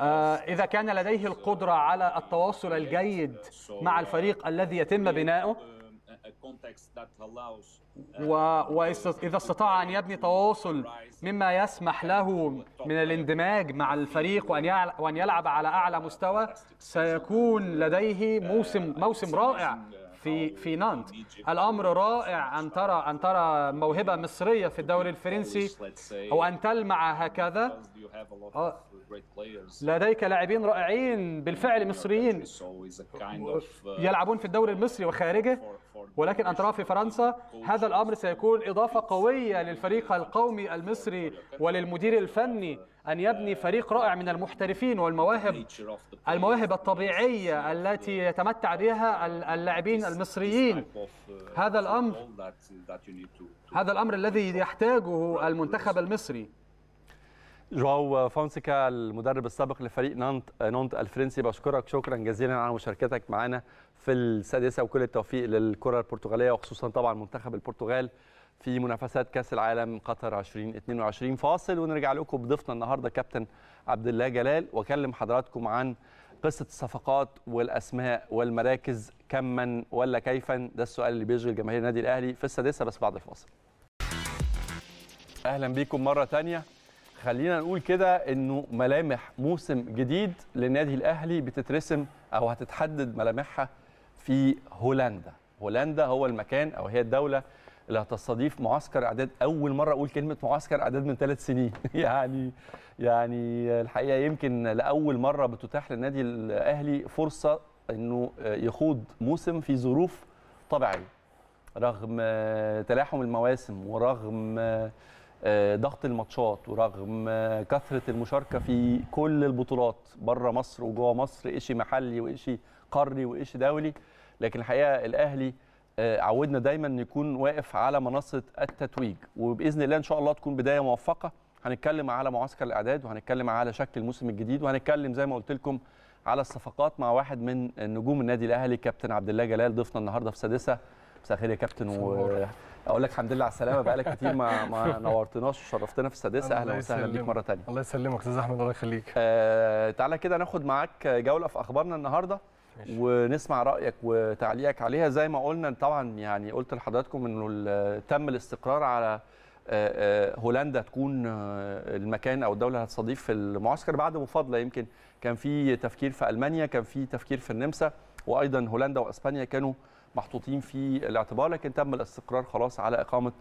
آه، إذا كان لديه القدرة على التواصل الجيد مع الفريق الذي يتم بناؤه uh, uh, وإذا استطاع أن يبني تواصل مما يسمح له من الاندماج مع الفريق وأن يلعب على أعلى مستوى سيكون لديه موسم موسم رائع في في نانت الامر رائع ان ترى ان ترى موهبه مصريه في الدوري الفرنسي او ان تلمع هكذا آه. لديك لاعبين رائعين بالفعل مصريين uh, يلعبون في الدوري المصري وخارجه ولكن ان ترى في فرنسا هذا الامر سيكون اضافه قويه للفريق القومي المصري وللمدير الفني أن يبني فريق رائع من المحترفين والمواهب المواهب الطبيعية التي يتمتع بها اللاعبين المصريين هذا الأمر هذا الأمر الذي يحتاجه المنتخب المصري جواو فونسيكا
المدرب السابق لفريق نانت نونت الفرنسي بشكرك شكرا جزيلا على مشاركتك معنا في السادسه وكل التوفيق للكره البرتغاليه وخصوصا طبعا منتخب البرتغال في منافسات كاس العالم قطر 2022 فاصل ونرجع لكم بضيفنا النهارده كابتن عبد الله جلال واكلم حضراتكم عن قصه الصفقات والاسماء والمراكز كم من ولا كيفا ده السؤال اللي بيشغل جماهير النادي الاهلي في السادسه بس بعد الفاصل. اهلا بيكم مره ثانيه خلينا نقول كده انه ملامح موسم جديد للنادي الاهلي بتترسم او هتتحدد ملامحها في هولندا هولندا هو المكان او هي الدوله اللي هتستضيف معسكر اعداد اول مره اقول كلمه معسكر اعداد من ثلاث سنين يعني يعني الحقيقه يمكن لاول مره بتتاح للنادي الاهلي فرصه انه يخوض موسم في ظروف طبيعيه رغم تلاحم المواسم ورغم آه، ضغط الماتشات ورغم آه، كثره المشاركه في كل البطولات بره مصر وجوه مصر شيء محلي وشيء قاري وشيء دولي لكن الحقيقه الاهلي آه، عودنا دايما يكون واقف على منصه التتويج وباذن الله ان شاء الله تكون بدايه موفقه هنتكلم على معسكر الاعداد وهنتكلم على شكل الموسم الجديد وهنتكلم زي ما قلت لكم على الصفقات مع واحد من نجوم النادي الاهلي كابتن عبد الله جلال ضيفنا النهارده في سادسه مساء الخير يا كابتن و... اقول لك الحمد لله على السلامه بقالك كتير ما ما نورتناش وشرفتنا في السادسه اهلا وسهلا بيك مره ثانيه
الله يسلمك استاذ احمد الله
يخليك آه تعالى كده ناخد معاك جوله في اخبارنا النهارده ونسمع رايك وتعليقك عليها زي ما قلنا طبعا يعني قلت لحضراتكم انه تم الاستقرار على آه، آه، هولندا تكون آه، المكان او الدوله اللي هتستضيف في المعسكر بعد مفاضله يمكن كان في تفكير في المانيا كان في تفكير في النمسا وايضا هولندا واسبانيا كانوا محطوطين في الاعتبار لكن تم الاستقرار خلاص على اقامه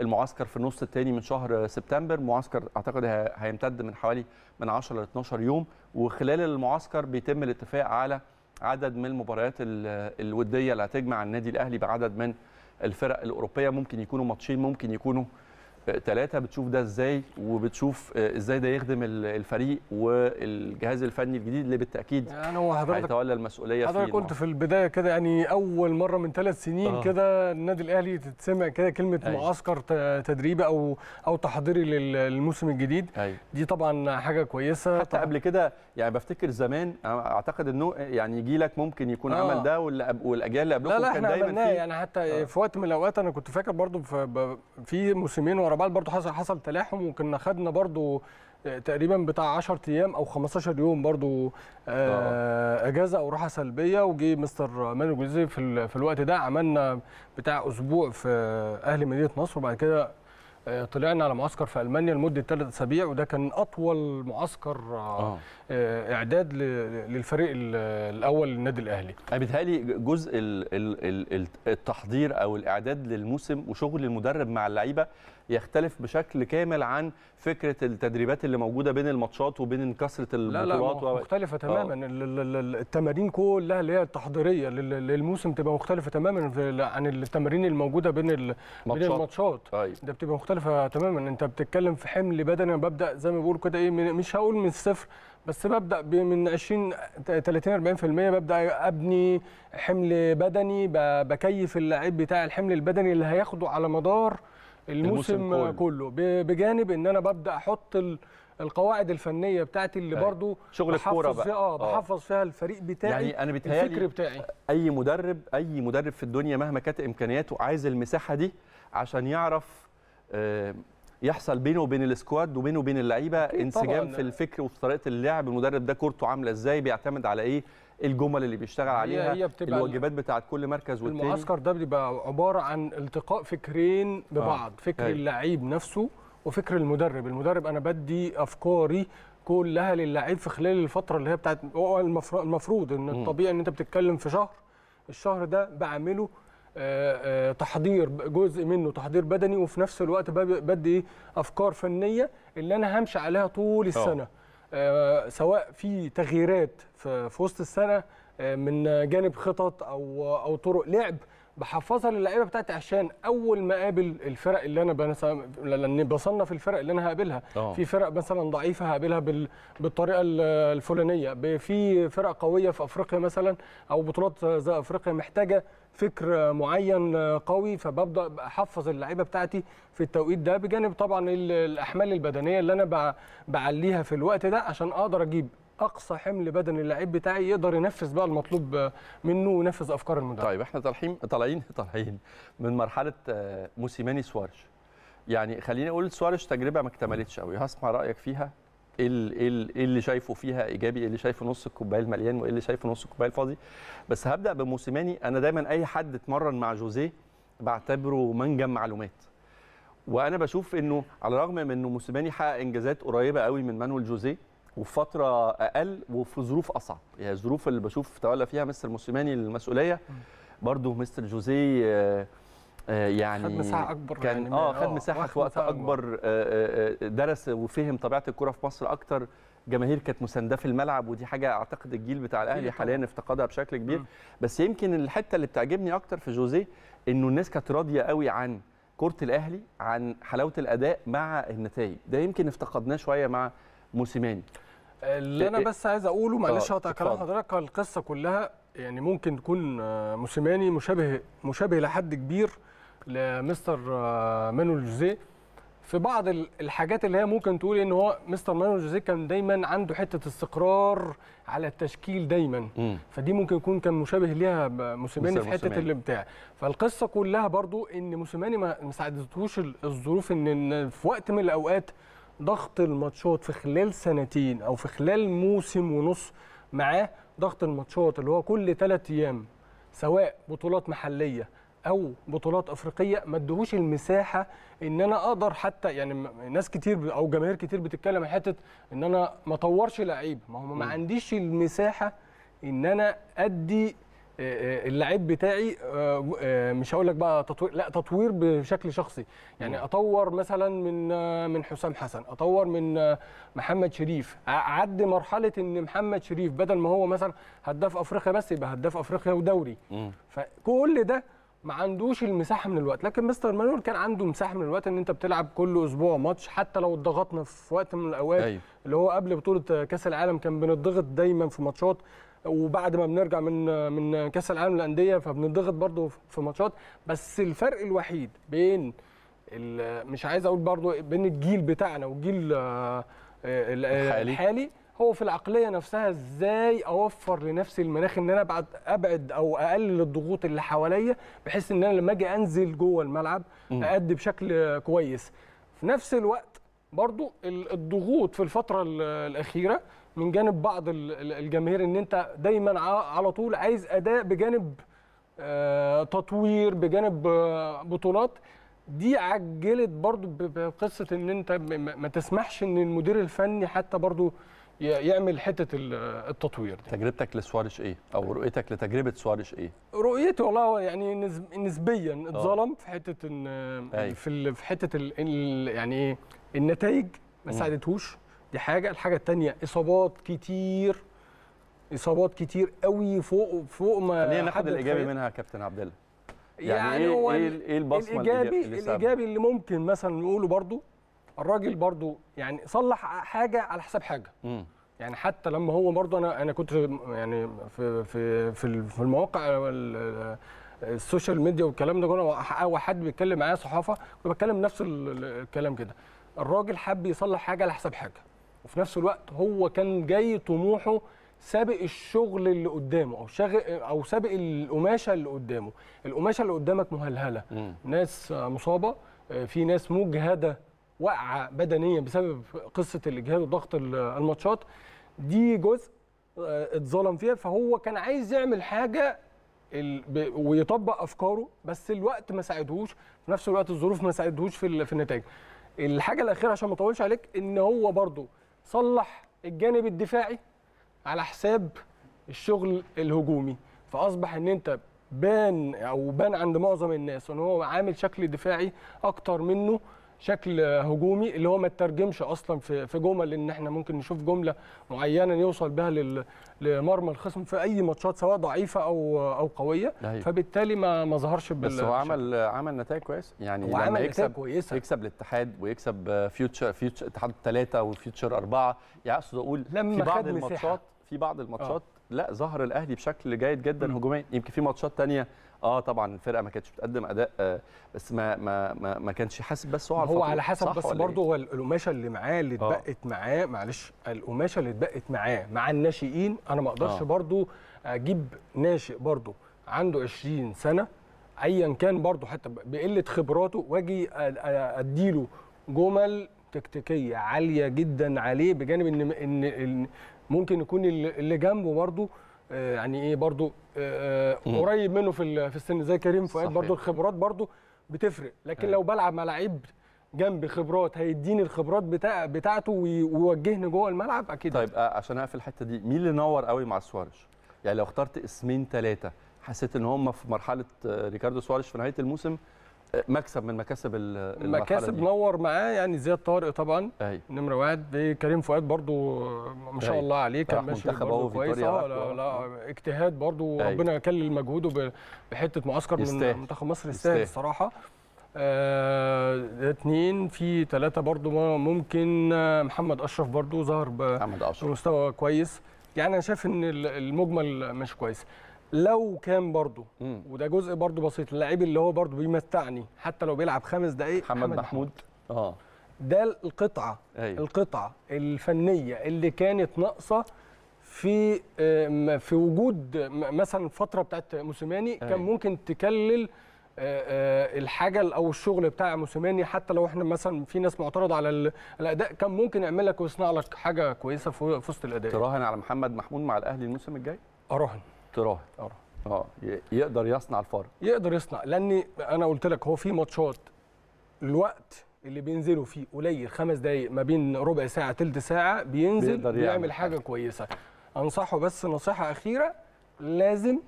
المعسكر في النص الثاني من شهر سبتمبر معسكر اعتقد هيمتد من حوالي من 10 ل 12 يوم وخلال المعسكر بيتم الاتفاق على عدد من المباريات الوديه اللي هتجمع النادي الاهلي بعدد من الفرق الاوروبيه ممكن يكونوا ماتشين ممكن يكونوا ثلاثه بتشوف ده ازاي وبتشوف آه، ازاي ده يخدم الفريق والجهاز الفني الجديد اللي بالتاكيد يعني هو حضرتك هيتولى المسؤوليه فيه حضرتك كنت في
البدايه كده يعني اول مره من ثلاث سنين آه. كده النادي الاهلي تتسمع كده كلمه أي. أيوه. معسكر تدريبي او او تحضيري للموسم الجديد أي. أيوه. دي طبعا حاجه كويسه حتى
طبعا. قبل كده يعني بفتكر زمان اعتقد انه يعني يجي لك ممكن يكون آه. عمل ده والاجيال اللي قبلكم لا لا احنا عملناه يعني
حتى آه. في وقت من الاوقات انا كنت فاكر برضو في, في موسمين ورا العبال برضو حصل حصل تلاحم وكنا خدنا برضو آه، تقريبا بتاع 10 ايام او 15 يوم برضو آه،, آه اجازه او راحه سلبيه وجي مستر مانو جوزي في, في الوقت ده عملنا بتاع اسبوع في اهلي مدينه نصر وبعد كده آه، طلعنا على معسكر في المانيا لمده ثلاث اسابيع وده كان اطول معسكر آه. اعداد للفريق الاول للنادي الاهلي. انا بيتهيألي
جزء التحضير او الاعداد للموسم وشغل المدرب مع اللعيبه يختلف بشكل كامل عن فكره التدريبات اللي موجوده بين الماتشات وبين كثره البطولات لا لا مختلفه و... تماما
آه. التمارين كلها اللي هي التحضيريه للموسم تبقى مختلفه تماما عن التمارين الموجوده بين بين الماتشات أيوة. ده بتبقى مختلفه تماما انت بتتكلم في حمل بدني ببدا زي ما بقول كده ايه مش هقول من الصفر بس ببدا من 20 30 40% ببدا ابني حمل بدني بكيف اللعيب بتاع الحمل البدني اللي هياخده على مدار الموسم, الموسم كله. كله بجانب ان انا ببدا احط القواعد الفنيه بتاعتي اللي طيب. برضو شغل الكوره بقى آه،, اه بحفظ فيها الفريق بتاعي يعني انا بتهيألي الفكر بتاعي
اي مدرب اي مدرب في الدنيا مهما كانت امكانياته عايز المساحه دي عشان يعرف آه، يحصل بينه وبين السكواد وبينه وبين اللعيبه انسجام طبعاً. في الفكر وفي طريقه اللعب المدرب ده كورته عامله ازاي بيعتمد على ايه الجمل اللي بيشتغل عليها هي بتبقى الواجبات بتاعت كل مركز والتاني المعسكر
ده بيبقى عباره عن التقاء فكرين ببعض آه. فكر أيوه. اللعيب نفسه وفكر المدرب المدرب انا بدي افكاري كلها للاعيب في خلال الفتره اللي هي بتاعت المفروض ان الطبيعي ان انت بتتكلم في شهر الشهر ده بعمله تحضير جزء منه تحضير بدني وفي نفس الوقت بدي افكار فنيه اللي انا همشي عليها طول آه. السنه آه، سواء في تغييرات في وسط السنه آه، من جانب خطط او او طرق لعب بحفظها للعيبه بتاعتي عشان اول ما اقابل الفرق اللي انا مثلا لان بصنف الفرق اللي انا هقابلها أوه. في فرق مثلا ضعيفه هقابلها بال... بالطريقه الفلانيه في فرق قويه في افريقيا مثلا او بطولات زي افريقيا محتاجه فكر معين قوي فببدا احفظ اللعيبه بتاعتي في التوقيت ده بجانب طبعا الاحمال البدنيه اللي انا بعليها في الوقت ده عشان اقدر اجيب اقصى حمل بدني اللعيب بتاعي يقدر ينفذ بقى المطلوب منه وينفذ افكار المدرب طيب احنا طالعين طالعين طالعين من مرحله آه، موسيماني سوارش
يعني خليني اقول سوارش تجربه ما اكتملتش قوي هسمع رايك فيها إيه, إيه, ايه اللي شايفه فيها ايجابي ايه اللي شايفه نص الكوبايه المليان وايه اللي شايفه نص الكوبايه الفاضي بس هبدا بموسيماني انا دايما اي حد اتمرن مع جوزيه بعتبره منجم معلومات وانا بشوف انه على الرغم من انه موسيماني حقق انجازات قريبه قوي من مانويل جوزيه وفي فتره اقل وفي ظروف اصعب يعني الظروف اللي بشوف تولى فيها مستر موسيماني المسؤوليه برضو مستر جوزيه آه، آه، يعني خد مساحه اكبر كان يعني اه خد آه، مساحه في وقت اكبر درس وفهم طبيعه الكره في مصر اكتر جماهير كانت مسانده في الملعب ودي حاجه اعتقد الجيل بتاع الاهلي حاليا افتقدها بشكل كبير بس يمكن الحته اللي بتعجبني اكتر في جوزيه انه الناس كانت راضيه قوي عن كره الاهلي عن حلاوه الاداء مع النتائج ده يمكن افتقدناه شويه مع موسيماني
اللي انا إيه، إيه. بس عايز اقوله معلش هقطع آه، كلام حضرتك القصه كلها يعني ممكن تكون آه، موسيماني مشابه مشابه لحد كبير لمستر آه، مانويل جوزيه في بعض الحاجات اللي هي ممكن تقول ان هو مستر مانويل جوزيه كان دايما عنده حته استقرار على التشكيل دايما م. فدي ممكن يكون كان مشابه ليها موسيماني في حته بتاع فالقصه كلها برضو ان موسيماني ما ساعدتهوش الظروف ان في وقت من الاوقات ضغط الماتشات في خلال سنتين او في خلال موسم ونص معاه ضغط الماتشات اللي هو كل ثلاث ايام سواء بطولات محليه او بطولات افريقيه ما ادهوش المساحه ان انا اقدر حتى يعني ناس كتير او جماهير كتير بتتكلم عن حته ان انا ما اطورش لعيب ما هو ما عنديش المساحه ان انا ادي آه، آه، اللعيب بتاعي آه، مش هقول لك بقى تطوير لا تطوير بشكل شخصي يعني اطور مثلا من من حسام حسن اطور من محمد شريف اعدي مرحله ان محمد شريف بدل ما هو مثلا هداف افريقيا بس يبقى هداف افريقيا ودوري فكل ده ما عندوش المساحه من الوقت لكن مستر مانويل كان عنده مساحه من الوقت ان انت بتلعب كل اسبوع ماتش حتى لو اتضغطنا في وقت من الاوقات أيوه. اللي هو قبل بطوله كاس العالم كان بنضغط دايما في ماتشات وبعد ما بنرجع من من كاس العالم للانديه فبنضغط برضو في ماتشات بس الفرق الوحيد بين مش عايز اقول برضو بين الجيل بتاعنا والجيل آه، آه، الحالي, الحالي هو في العقليه نفسها ازاي اوفر لنفسي المناخ ان انا ابعد ابعد او اقلل الضغوط اللي حواليا بحيث ان انا لما اجي انزل جوه الملعب اادي بشكل كويس في نفس الوقت برضو الضغوط في الفتره الاخيره من جانب بعض الجماهير ان انت دايما على طول عايز اداء بجانب آه، تطوير بجانب آه، بطولات دي عجلت برضو بقصه ان انت ما تسمحش ان المدير الفني حتى برضو
يعمل حته التطوير دي. تجربتك لسوارش ايه او رؤيتك لتجربه سوارش ايه
رؤيتي والله يعني نسبيا آه. اتظلم في حته ان في حته يعني ايه النتائج ما ساعدتهوش دي حاجه الحاجه التانية اصابات كتير اصابات كتير قوي فوق فوق ما خلينا ناخد الايجابي منها يا كابتن عبد
الله يعني, يعني إيه- هو ايه ايه البصمه الايجابي اللي الايجابي
اللي ممكن مثلا نقوله برضو الراجل برضو يعني صلح حاجه على حساب حاجه م. يعني حتى لما هو برضو انا انا كنت يعني في في في, في المواقع السوشيال ميديا والكلام ده كنا أو حد بيتكلم معايا صحافه كنت بتكلم نفس الكلام كده الراجل حب يصلح حاجه على حساب حاجه وفي نفس الوقت هو كان جاي طموحه سابق الشغل اللي قدامه او شغل او سابق القماشه اللي قدامه القماشه اللي قدامك مهلهله مم. ناس مصابه في ناس مجهده واقعه بدنيا بسبب قصه الاجهاد وضغط الماتشات دي جزء آه، اتظلم فيها فهو كان عايز يعمل حاجه ويطبق افكاره بس الوقت ما ساعدهوش في نفس الوقت الظروف ما ساعدهوش في النتائج الحاجه الاخيره عشان ما اطولش عليك ان هو برضه صلح الجانب الدفاعي على حساب الشغل الهجومي فاصبح ان انت بان او بان عند معظم الناس ان هو عامل شكل دفاعي اكتر منه شكل هجومي اللي هو ما تترجمش اصلا في في جمل ان احنا ممكن نشوف جمله معينه يوصل بها لمرمى الخصم في اي ماتشات سواء ضعيفه او او قويه دهي. فبالتالي ما ما ظهرش بس هو عمل عمل نتائج كويسه
يعني هو عمل يكسب
كويسة. يكسب
الاتحاد ويكسب فيوتشر فيوتشر اتحاد ثلاثه وفيوتشر اربعه يعني اقصد اقول لما في بعض الماتشات في بعض الماتشات آه. لا ظهر الاهلي بشكل جيد جدا هجوميا يمكن في ماتشات ثانيه اه طبعا الفرقه ما كانتش بتقدم اداء آه بس ما ما ما, ما كانش حاسب بس هو على هو على حسب بس برضه إيه؟
هو القماشه اللي معاه اللي آه. اتبقت معاه معلش القماشه اللي اتبقت معاه مع الناشئين انا ما اقدرش آه. برضه اجيب ناشئ برضه عنده 20 سنه ايا كان برضه حتى بقله خبراته واجي اديله جمل تكتيكيه عاليه جدا عليه بجانب ان ان ممكن يكون اللي جنبه برضه آه، يعني ايه برضو آه، آه، قريب منه في في السن زي كريم فؤاد برضو الخبرات برضو بتفرق لكن أيوة. لو بلعب مع لعيب جنبي خبرات هيديني الخبرات بتاع بتاعته ويوجهني جوه الملعب اكيد طيب عشان
اقفل الحته دي مين اللي نور قوي مع سواريش يعني لو اخترت اسمين ثلاثه حسيت ان هم في مرحله ريكاردو سواريش في نهايه الموسم مكسب من مكاسب المرحله مكاسب
نور معاه يعني زياد طارق طبعا أي. نمره واحد كريم فؤاد برضو ما شاء الله عليه كان ماشي برضه كويس اه لا, لا اجتهاد برضو أي. ربنا يكلل مجهوده بحته معسكر من منتخب مصر يستاهل الصراحه آه اثنين في ثلاثه برضو ممكن آه، محمد اشرف برضو ظهر بمستوى كويس يعني انا شايف ان المجمل مش كويس لو كان برضه وده جزء برضه بسيط اللعيب اللي هو برضه بيمتعني حتى لو بيلعب خمس دقائق محمد محمود اه ده القطعه أيوه. القطعه الفنيه اللي كانت ناقصه في آه، في وجود مثلا الفتره بتاعت موسيماني أيوه. كان ممكن تكلل آه، آه، الحاجه او الشغل بتاع موسيماني حتى لو احنا مثلا في ناس معترضه على الاداء كان ممكن يعمل لك ويصنع لك حاجه كويسه في وسط الاداء تراهن على محمد محمود مع الاهلي الموسم الجاي اراهن
احترافي اه يقدر يصنع الفارق
يقدر يصنع لان انا قلت لك هو في ماتشات الوقت اللي بينزلوا فيه قليل خمس دقايق ما بين ربع ساعه ثلث ساعه بينزل بيعمل يعني. حاجه كويسه انصحه بس نصيحه اخيره لازم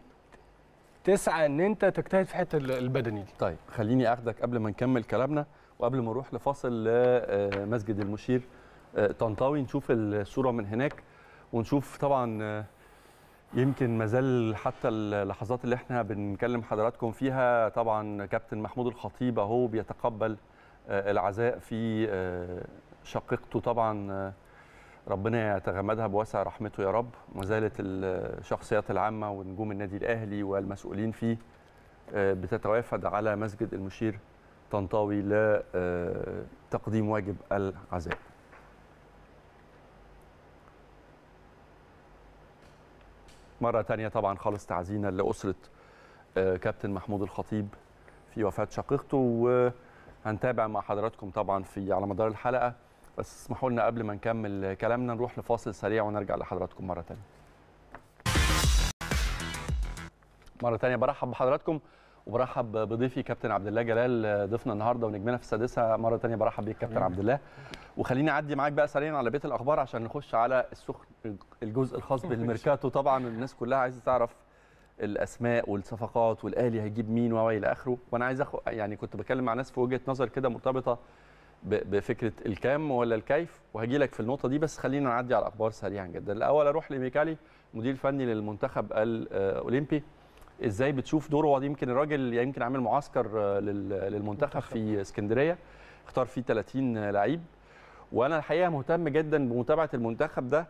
تسعى
ان انت تجتهد في حته البدني دي طيب خليني اخدك قبل ما نكمل كلامنا وقبل ما نروح لفاصل لمسجد آه، المشير آه، طنطاوي نشوف الصوره من هناك ونشوف طبعا آه، يمكن ما زال حتى اللحظات اللي احنا بنكلم حضراتكم فيها طبعا كابتن محمود الخطيب اهو بيتقبل آه، العزاء في آه، شقيقته طبعا آه، ربنا يتغمدها بواسع رحمته يا رب ما زالت الشخصيات العامه ونجوم النادي الاهلي والمسؤولين فيه بتتوافد على مسجد المشير طنطاوي لتقديم واجب العزاء مرة تانية طبعا خالص تعزينا لأسرة آه، كابتن محمود الخطيب في وفاة شقيقته وهنتابع مع حضراتكم طبعا في على مدار الحلقة بس اسمحوا لنا قبل ما نكمل كلامنا نروح لفاصل سريع ونرجع لحضراتكم مرة تانية مرة تانية برحب بحضراتكم وبرحب بضيفي كابتن عبد الله جلال ضيفنا النهارده ونجمنا في السادسه مره ثانيه برحب بيك كابتن عبد الله وخليني اعدي معاك بقى سريعا على بيت الاخبار عشان نخش على السخن الجزء الخاص بالميركاتو طبعا الناس كلها عايزه تعرف الاسماء والصفقات والاهلي هيجيب مين و الى اخره وانا عايز أخ... يعني كنت بكلم مع ناس في وجهه نظر كده مرتبطه ب... بفكره الكام ولا الكيف وهجي لك في النقطه دي بس خلينا نعدي على الاخبار سريعا جدا الاول اروح لميكالي مدير فني للمنتخب الاولمبي آه، ازاي بتشوف دوره هو يمكن الراجل يعني يمكن عامل معسكر آه، للمنتخب في اسكندريه اختار فيه 30 لعيب وانا الحقيقه مهتم جدا بمتابعه المنتخب ده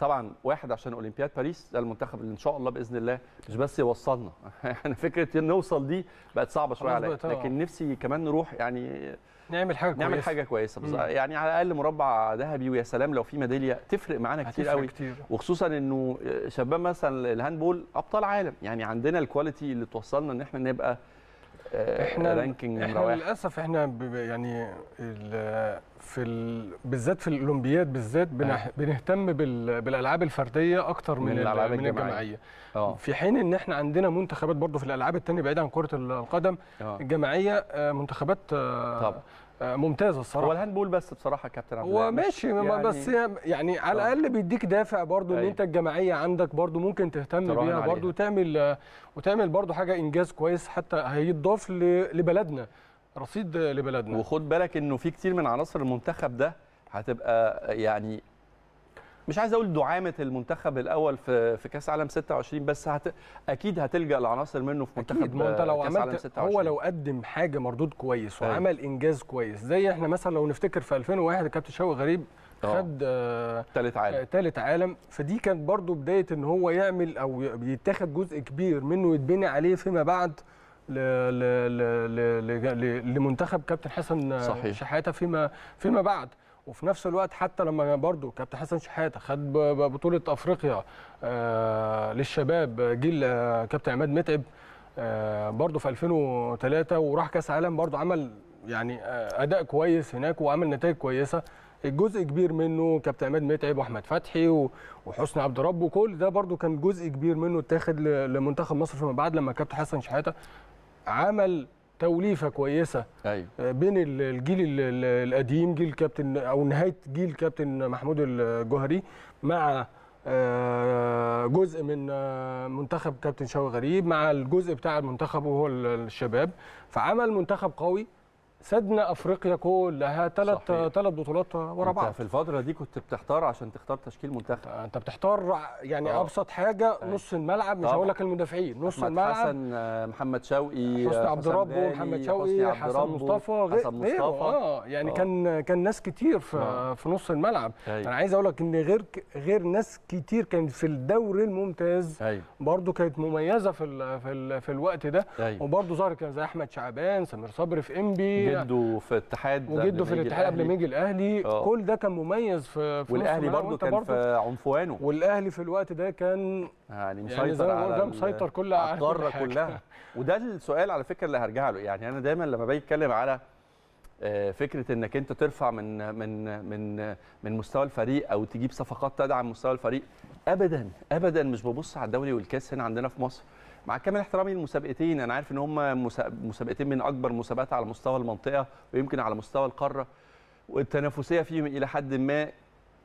طبعا واحد عشان اولمبياد باريس ده المنتخب اللي ان شاء الله باذن الله مش بس يوصلنا يعني فكره نوصل دي بقت صعبه شويه عليا لكن نفسي كمان نروح يعني
نعمل حاجه كويسه نعمل حاجه كويسه
بس يعني على الاقل مربع ذهبي ويا سلام لو في ميداليه تفرق معانا كتير قوي كتير. وخصوصا انه شباب مثلا الهاندبول ابطال عالم يعني عندنا الكواليتي اللي توصلنا ان احنا نبقى احنا رانكينج آه، احنا
للاسف احنا يعني في بالذات في الاولمبياد بالذات أيوة. بنهتم بالالعاب الفرديه اكتر من, من الالعاب من الجماعيه, الجماعية. آه. في حين ان احنا عندنا منتخبات برضه في الالعاب الثانيه بعيد عن كره القدم أوه. الجماعيه آه، منتخبات طب. آه، ممتازه الصراحه هو الهاندبول بس بصراحه كابتن عبد هو ماشي يعني بس يعني على الاقل بيديك دافع برضو ان أيوه. انت الجماعيه عندك برضو ممكن تهتم بيها برضو وتعمل وتعمل برضو حاجه انجاز كويس حتى هيتضاف لبلدنا رصيد لبلدنا وخد بالك انه في
كتير من عناصر المنتخب ده هتبقى يعني مش عايز اقول دعامه المنتخب الاول في في كاس عالم 26 بس هت... اكيد هتلجا لعناصر منه في منتخب أكيد ما انت لو عملت عالم 26 هو لو
قدم حاجه مردود كويس طيب. وعمل انجاز كويس زي احنا مثلا لو نفتكر في 2001 الكابتن شوقي غريب آه. خد ثالث آه عالم ثالث آه، عالم فدي كانت برضو بدايه ان هو يعمل او يتاخد جزء كبير منه يتبني عليه فيما بعد ل... ل... ل... لمنتخب كابتن حسن شحاته فيما فيما بعد وفي نفس الوقت حتى لما برضو كابتن حسن شحاته خد بطوله افريقيا آه، للشباب جيل آه، كابتن عماد متعب آه، برضو في 2003 وراح كاس عالم برضو عمل يعني اداء كويس هناك وعمل نتائج كويسه الجزء كبير منه كابتن عماد متعب واحمد فتحي وحسني عبد رب وكل ده برضو كان جزء كبير منه اتاخد لمنتخب مصر فيما بعد لما كابتن حسن شحاته عمل توليفه كويسه أيوة. آه، بين الجيل القديم جيل كابتن او نهايه جيل كابتن محمود الجوهري مع آه، جزء من آه، منتخب كابتن شوقي غريب مع الجزء بتاع المنتخب وهو الشباب فعمل منتخب قوي سدنا افريقيا كلها ثلاث ثلاث بطولات ورا بعض في الفتره دي كنت بتحتار عشان تختار تشكيل منتخب انت بتحتار يعني أوه. ابسط حاجه أي. نص الملعب مش هقول لك المدافعين نص أحمد الملعب حسن آه، محمد شوقي آه، حسن عبد ربه محمد شوقي حسن, حسن مصطفى حسن مصطفى اه يعني أوه. كان كان ناس كتير في, آه. في نص الملعب أي. انا عايز اقول لك ان غير غير ناس كتير كانت في الدوري الممتاز برده كانت مميزه في الـ في, الـ في الوقت ده وبرده ظهر كان زي احمد شعبان سمير صبري في انبي
وجده في اتحاد وجده في الاتحاد قبل ما يجي الاهلي أوه. آه.
كل ده كان مميز في, في والاهلي برضه كان برضو في عنفوانه والاهلي في الوقت ده كان يعني, يعني مسيطر يعني على مسيطر كل القاره كلها
وده السؤال على فكره اللي هرجع له يعني انا دايما لما باجي اتكلم على آه، فكره انك انت ترفع من من من من مستوى الفريق او تجيب صفقات تدعم مستوى الفريق ابدا ابدا مش ببص على الدوري والكاس هنا عندنا في مصر مع كامل احترامي للمسابقتين انا عارف ان هم مسابقتين من اكبر مسابقات على مستوى المنطقه ويمكن على مستوى القاره والتنافسيه فيهم الى حد ما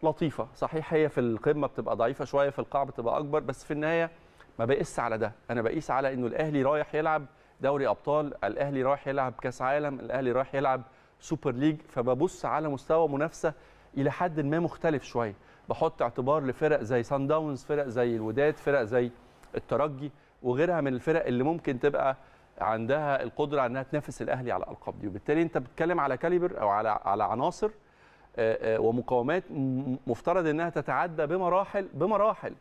لطيفه صحيح هي في القمه بتبقى ضعيفه شويه في القاع بتبقى اكبر بس في النهايه ما بقيس على ده انا بقيس على انه الاهلي رايح يلعب دوري ابطال الاهلي رايح يلعب كاس عالم الاهلي رايح يلعب سوبر ليج فببص على مستوى منافسه الى حد ما مختلف شويه بحط اعتبار لفرق زي سان داونز فرق زي الوداد فرق زي الترجي وغيرها من الفرق اللي ممكن تبقى عندها القدره انها تنافس الاهلي على الالقاب دي وبالتالي انت بتتكلم على كاليبر او على على عناصر آه، آه، ومقاومات مفترض انها تتعدى بمراحل بمراحل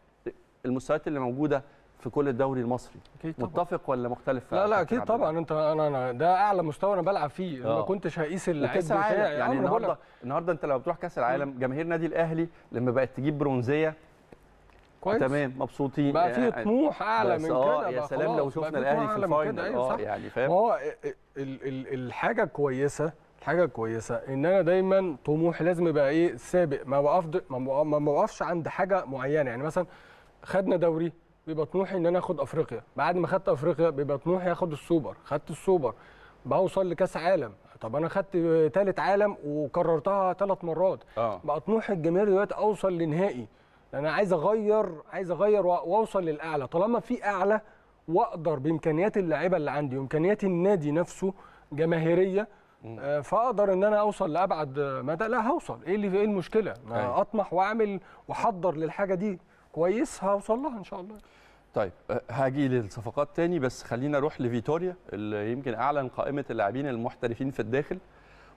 المستويات اللي موجوده في كل الدوري المصري متفق ولا مختلف لا لا اكيد
طبعا انت انا انا ده اعلى مستوى انا بلعب فيه ما آه. كنتش هقيس اللعيب بتاعي يعني النهارده
النهارده انت لو بتروح كاس العالم جماهير نادي الاهلي لما بقت تجيب برونزيه
كويس تمام مبسوطين بقى آه، في آه. طموح اعلى من آه، كده يا سلام لو شفنا الاهلي في الفاينل اه يعني فاهم هو الحاجه الكويسه الحاجه الكويسه ان انا دايما طموحي لازم يبقى ايه سابق ما بقفش ما بوقفش عند حاجه معينه يعني مثلا خدنا دوري بيبقى طموحي ان انا اخد افريقيا بعد ما خدت افريقيا بيبقى طموحي اخد السوبر خدت السوبر بوصل لكاس عالم طب انا خدت ثالث عالم وكررتها ثلاث مرات آه. بقى طموح الجماهير دلوقتي اوصل لنهائي انا عايز اغير عايز اغير واوصل للاعلى طالما في اعلى واقدر بامكانيات اللعيبه اللي عندي وامكانيات النادي نفسه جماهيريه آه، فاقدر ان انا اوصل لابعد مدى لا هوصل ايه اللي ايه المشكله أي. أيوه. اطمح واعمل واحضر للحاجه دي كويس هوصل لها ان شاء الله
طيب آه، هاجي للصفقات تاني بس خلينا اروح لفيتوريا اللي يمكن اعلن قائمه اللاعبين المحترفين في الداخل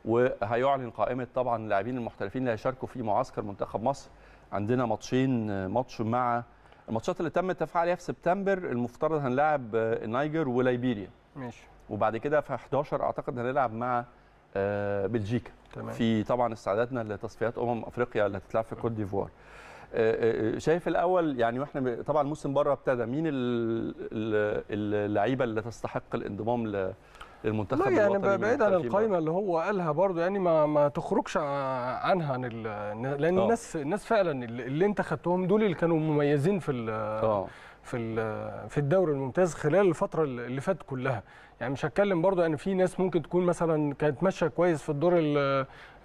وهيعلن قائمه طبعا اللاعبين المحترفين اللي هيشاركوا في معسكر منتخب مصر عندنا ماتشين ماتش مع الماتشات اللي تم الاتفاق عليها في سبتمبر المفترض هنلاعب النيجر آه، وليبيريا ماشي وبعد كده في 11 اعتقد هنلعب مع آه، بلجيكا تمام. في طبعا استعدادنا لتصفيات امم افريقيا اللي هتتلعب في كوت ديفوار آه، شايف الاول يعني واحنا طبعا الموسم بره ابتدى مين اللعيبه اللي تستحق الانضمام للمنتخب يعني الوطني يعني بعيد عن القايمه
اللي هو قالها برضه يعني ما ما تخرجش عنها عن لان أوه. الناس الناس فعلا اللي انت خدتهم دول اللي كانوا مميزين في اه في في الدوري الممتاز خلال الفتره اللي فاتت كلها يعني مش هتكلم برضو ان يعني في ناس ممكن تكون مثلا كانت ماشيه كويس في الدور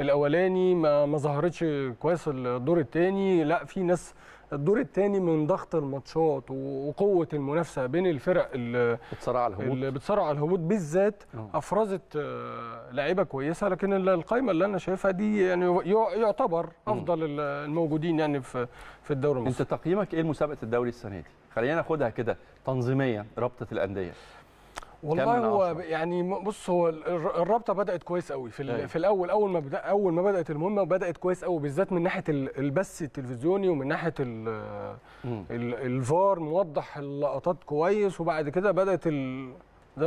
الاولاني ما, ما ظهرتش كويس الدور الثاني لا في ناس الدور الثاني من ضغط الماتشات وقوه المنافسه بين الفرق اللي بتصارع على الهبوط اللي بتصارع على الهبوط بالذات آه. افرزت آه، لعيبه كويسه لكن القايمه اللي انا شايفها دي يعني يعتبر افضل الموجودين يعني في في الدوري المصري انت
تقييمك ايه لمسابقه الدوري السنه دي خلينا ناخدها كده تنظيميا رابطه الانديه
والله هو يعني بص هو الرابطه بدات كويس قوي في أيه. في الاول اول ما بدا اول ما بدات المهمه بدات كويس قوي بالذات من ناحيه البث التلفزيوني ومن ناحيه الفار موضح اللقطات كويس وبعد كده بدات زي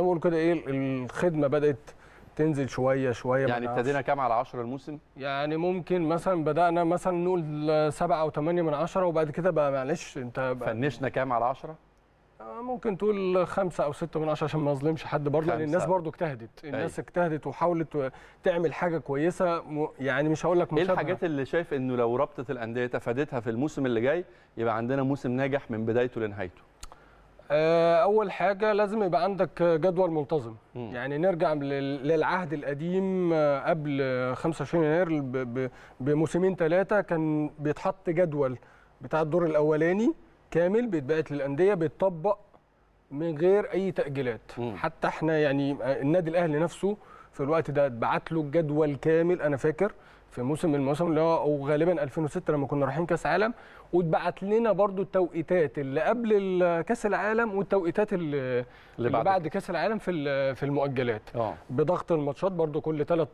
ما بقول كده ايه الخدمه بدات تنزل شويه شويه يعني ابتدينا كام على 10 الموسم؟ يعني ممكن مثلا بدانا مثلا نقول 7 او 8 من 10 وبعد كده بقى معلش انت فنشنا كام على 10؟ آه، ممكن تقول خمسة أو ستة من عشرة عشان ما أظلمش حد برضه لأن الناس برضه اجتهدت، الناس أي. أيوة. اجتهدت وحاولت تعمل حاجة كويسة م...
يعني مش هقول لك إيه مشابهة إيه الحاجات اللي شايف إنه لو رابطة الأندية تفادتها في الموسم اللي جاي يبقى
عندنا موسم ناجح من بدايته لنهايته؟ آه، اول حاجه لازم يبقى عندك جدول منتظم م. يعني نرجع للعهد القديم آه، قبل 25 يناير بموسمين ثلاثه كان بيتحط جدول بتاع الدور الاولاني كامل بيتبعت للانديه بيتطبق من غير اي تاجيلات مم. حتى احنا يعني آه، النادي الاهلي نفسه في الوقت ده اتبعت له الجدول كامل انا فاكر في موسم الموسم اللي هو غالبا 2006 لما كنا رايحين كاس عالم واتبعت لنا برضو التوقيتات اللي قبل كاس العالم والتوقيتات اللي, اللي بعد, بعد كاس العالم في في المؤجلات أوه. بضغط الماتشات برضو كل ثلاث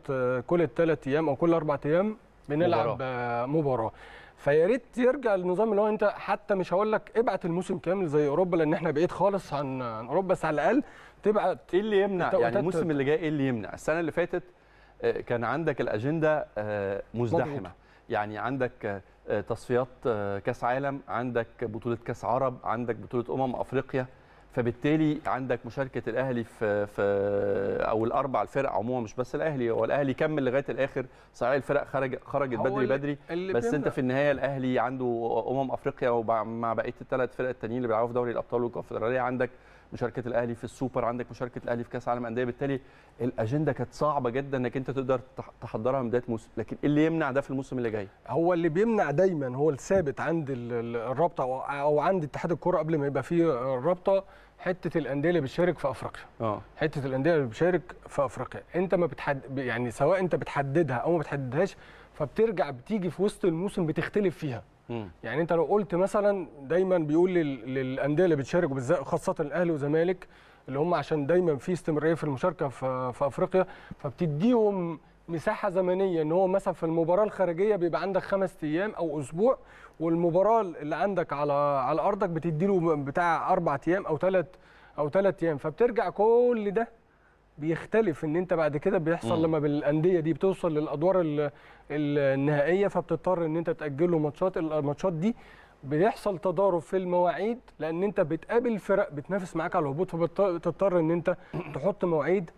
كل ثلاث ايام او كل اربع ايام بنلعب مباراه, آه، مباراة. فيا ريت يرجع للنظام اللي هو انت حتى مش هقول لك ابعت الموسم كامل زي اوروبا لان احنا بعيد خالص عن عن اوروبا بس على الاقل تبعت ايه اللي يمنع يعني الموسم اللي
جاي ايه اللي يمنع السنه اللي فاتت آه، كان عندك الاجنده آه، مزدحمه يعني عندك آه، تصفيات كاس عالم عندك بطوله كاس عرب عندك بطوله امم افريقيا فبالتالي عندك مشاركه الاهلي في, في او الاربع الفرق عموما مش بس الاهلي هو الاهلي كمل لغايه الاخر صحيح الفرق خرج خرجت بدري بدري بس انت في النهايه الاهلي عنده امم افريقيا ومع بقيه الثلاث فرق التانيين اللي بيلعبوا في دوري الابطال والكونفدراليه عندك مشاركه الاهلي في السوبر عندك مشاركه الاهلي في كاس عالم انديه بالتالي الاجنده كانت صعبه جدا انك انت تقدر تحضرها من بدايه موسم لكن إيه اللي يمنع ده في الموسم اللي جاي
هو اللي بيمنع دايما هو الثابت عند الرابطه او عند اتحاد الكره قبل ما يبقى فيه الرابطه حته الانديه اللي بتشارك في افريقيا اه حته الانديه اللي بتشارك في افريقيا انت ما بتحد يعني سواء انت بتحددها او ما بتحددهاش فبترجع بتيجي في وسط الموسم بتختلف فيها مم. يعني انت لو قلت مثلا دايما بيقول للانديه اللي بتشارك وبالذات خاصه الاهلي والزمالك اللي هم عشان دايما في استمراريه في المشاركه في, في افريقيا فبتديهم مساحه زمنيه ان هو مثلا في المباراه الخارجيه بيبقى عندك خمس ايام او اسبوع والمباراه اللي عندك على على ارضك بتدي له بتاع اربع ايام او ثلاث او ثلاث ايام فبترجع كل ده بيختلف ان انت بعد كده بيحصل لما بالانديه دي بتوصل للادوار النهائيه فبتضطر ان انت تاجل له ماتشات الماتشات دي بيحصل تضارب في المواعيد لان انت بتقابل فرق بتنافس معاك على الهبوط فبتضطر ان انت تحط مواعيد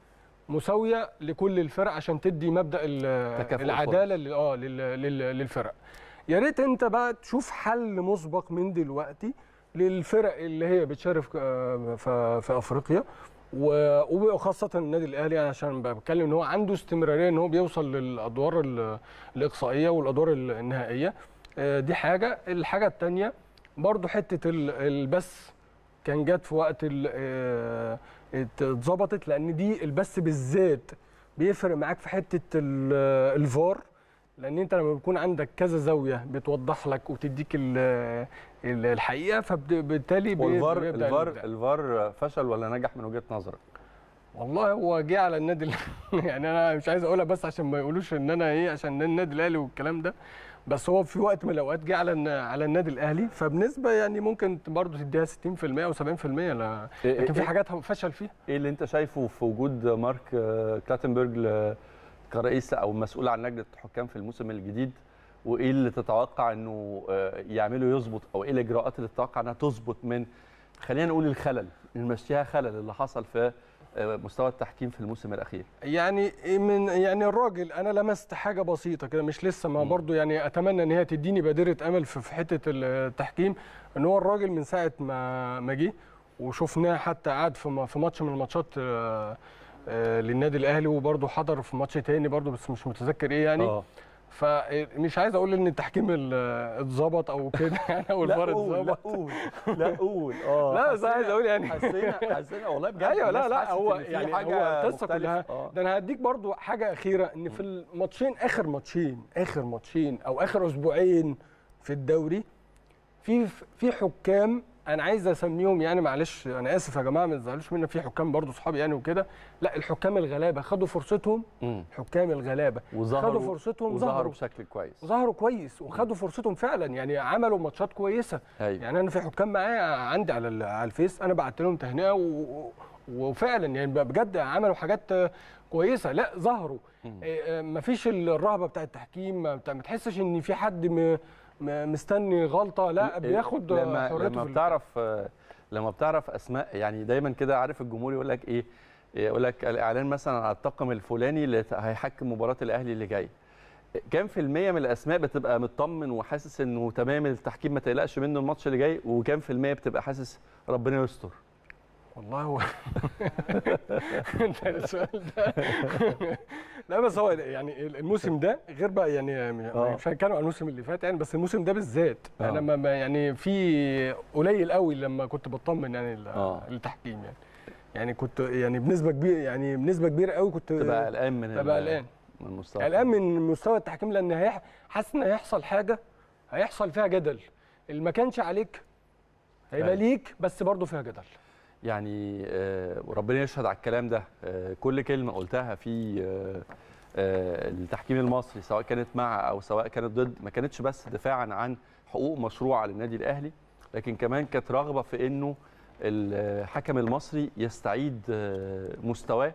مساويه لكل الفرق عشان تدي مبدا العداله اه للفرق يا ريت انت بقى تشوف حل مسبق من دلوقتي للفرق اللي هي بتشارك آه، في افريقيا وخاصة النادي الأهلي عشان بتكلم إن هو عنده استمرارية إن هو بيوصل للأدوار الإقصائية والأدوار النهائية آه، دي حاجة الحاجة التانية برضو حتة البث كان جت في وقت آه، اتظبطت لأن دي البث بالذات بيفرق معاك في حتة الفار لان انت لما بيكون عندك كذا زاويه بتوضح لك وتديك الحقيقه فبالتالي الفار الفار
الفار فشل ولا نجح من وجهه نظرك
والله هو جه على النادي يعني انا مش عايز اقولها بس عشان ما يقولوش ان انا ايه عشان النادي الاهلي والكلام ده بس هو في وقت من الاوقات جه على على النادي الاهلي فبنسبه يعني ممكن برضه تديها 60% او 70% لا إيه، لكن في إيه؟ حاجات فشل فيها ايه اللي انت
شايفه في وجود مارك آه، كلاتنبرج كرئيس او مسؤول عن لجنه الحكام في الموسم الجديد وايه اللي تتوقع انه آه، يعمله يظبط او ايه الاجراءات اللي تتوقع انها تظبط من خلينا نقول الخلل اللي خلل اللي حصل في آه، مستوى التحكيم في الموسم الاخير
يعني من يعني الراجل انا لمست حاجه بسيطه كده مش لسه ما برضو يعني اتمنى ان هي تديني بادره امل في حته التحكيم ان هو الراجل من ساعه ما ما جه وشفناه حتى قعد في ماتش من الماتشات آه، آه، للنادي الاهلي وبرده حضر في ماتش تاني برده بس مش متذكر ايه يعني أوه. فمش عايز اقول ان التحكيم اتظبط او كده يعني او الفار اتظبط لا قول لا قول اه لا بس عايز اقول يعني حسينا حسينا والله بجد ايوه لا لا هو يعني حاجه القصه كلها آه. ده انا هديك برضو حاجه اخيره ان في الماتشين اخر ماتشين اخر ماتشين او اخر اسبوعين في الدوري في في حكام انا عايز اسميهم يعني معلش انا اسف يا جماعه ما تزعلوش مني في حكام برضو صحابي يعني وكده لا الحكام الغلابه خدوا فرصتهم حكام الغلابه خدوا فرصتهم وظهروا
بشكل كويس
ظهروا كويس وخدوا فرصتهم فعلا يعني عملوا ماتشات كويسه هي. أيوة. يعني انا في حكام معايا عندي على على الفيس انا بعت لهم تهنئه و... وفعلا يعني بجد عملوا حاجات كويسه لا ظهروا آه، آه، مفيش الرهبه بتاع التحكيم ما تحسش ان في حد م... مستني غلطه لا بياخد لما حريته لما
بتعرف لما بتعرف اسماء يعني دايما كده عارف الجمهور يقول لك ايه يقول لك الاعلان مثلا على الطاقم الفلاني اللي هيحكم مباراه الاهلي اللي جاي كام في المية من الأسماء بتبقى مطمن وحاسس إنه تمام التحكيم ما تقلقش منه الماتش اللي جاي وكام في المية بتبقى حاسس ربنا يستر؟ والله هو
انت السؤال ده لا بس هو يعني الموسم ده غير بقى يعني مش هنتكلم عن الموسم اللي فات يعني بس الموسم ده بالذات آه. انا ما يعني في قليل قوي لما كنت بطمن يعني آه. التحكيم يعني يعني كنت يعني بنسبه كبيره يعني بنسبه كبيره قوي كنت تبقى قلقان من تبقى قلقان من المستوى قلقان من مستوى التحكيم لان حاسس ان هيحصل حاجه هيحصل فيها جدل اللي ما كانش عليك هيبقى أيوة. ليك بس برضه فيها جدل
يعني آه، وربنا يشهد على الكلام ده آه، كل كلمه قلتها في آه، التحكيم المصري سواء كانت مع او سواء كانت ضد ما كانتش بس دفاعا عن حقوق مشروعه للنادي الاهلي لكن كمان كانت رغبه في انه الحكم المصري يستعيد مستواه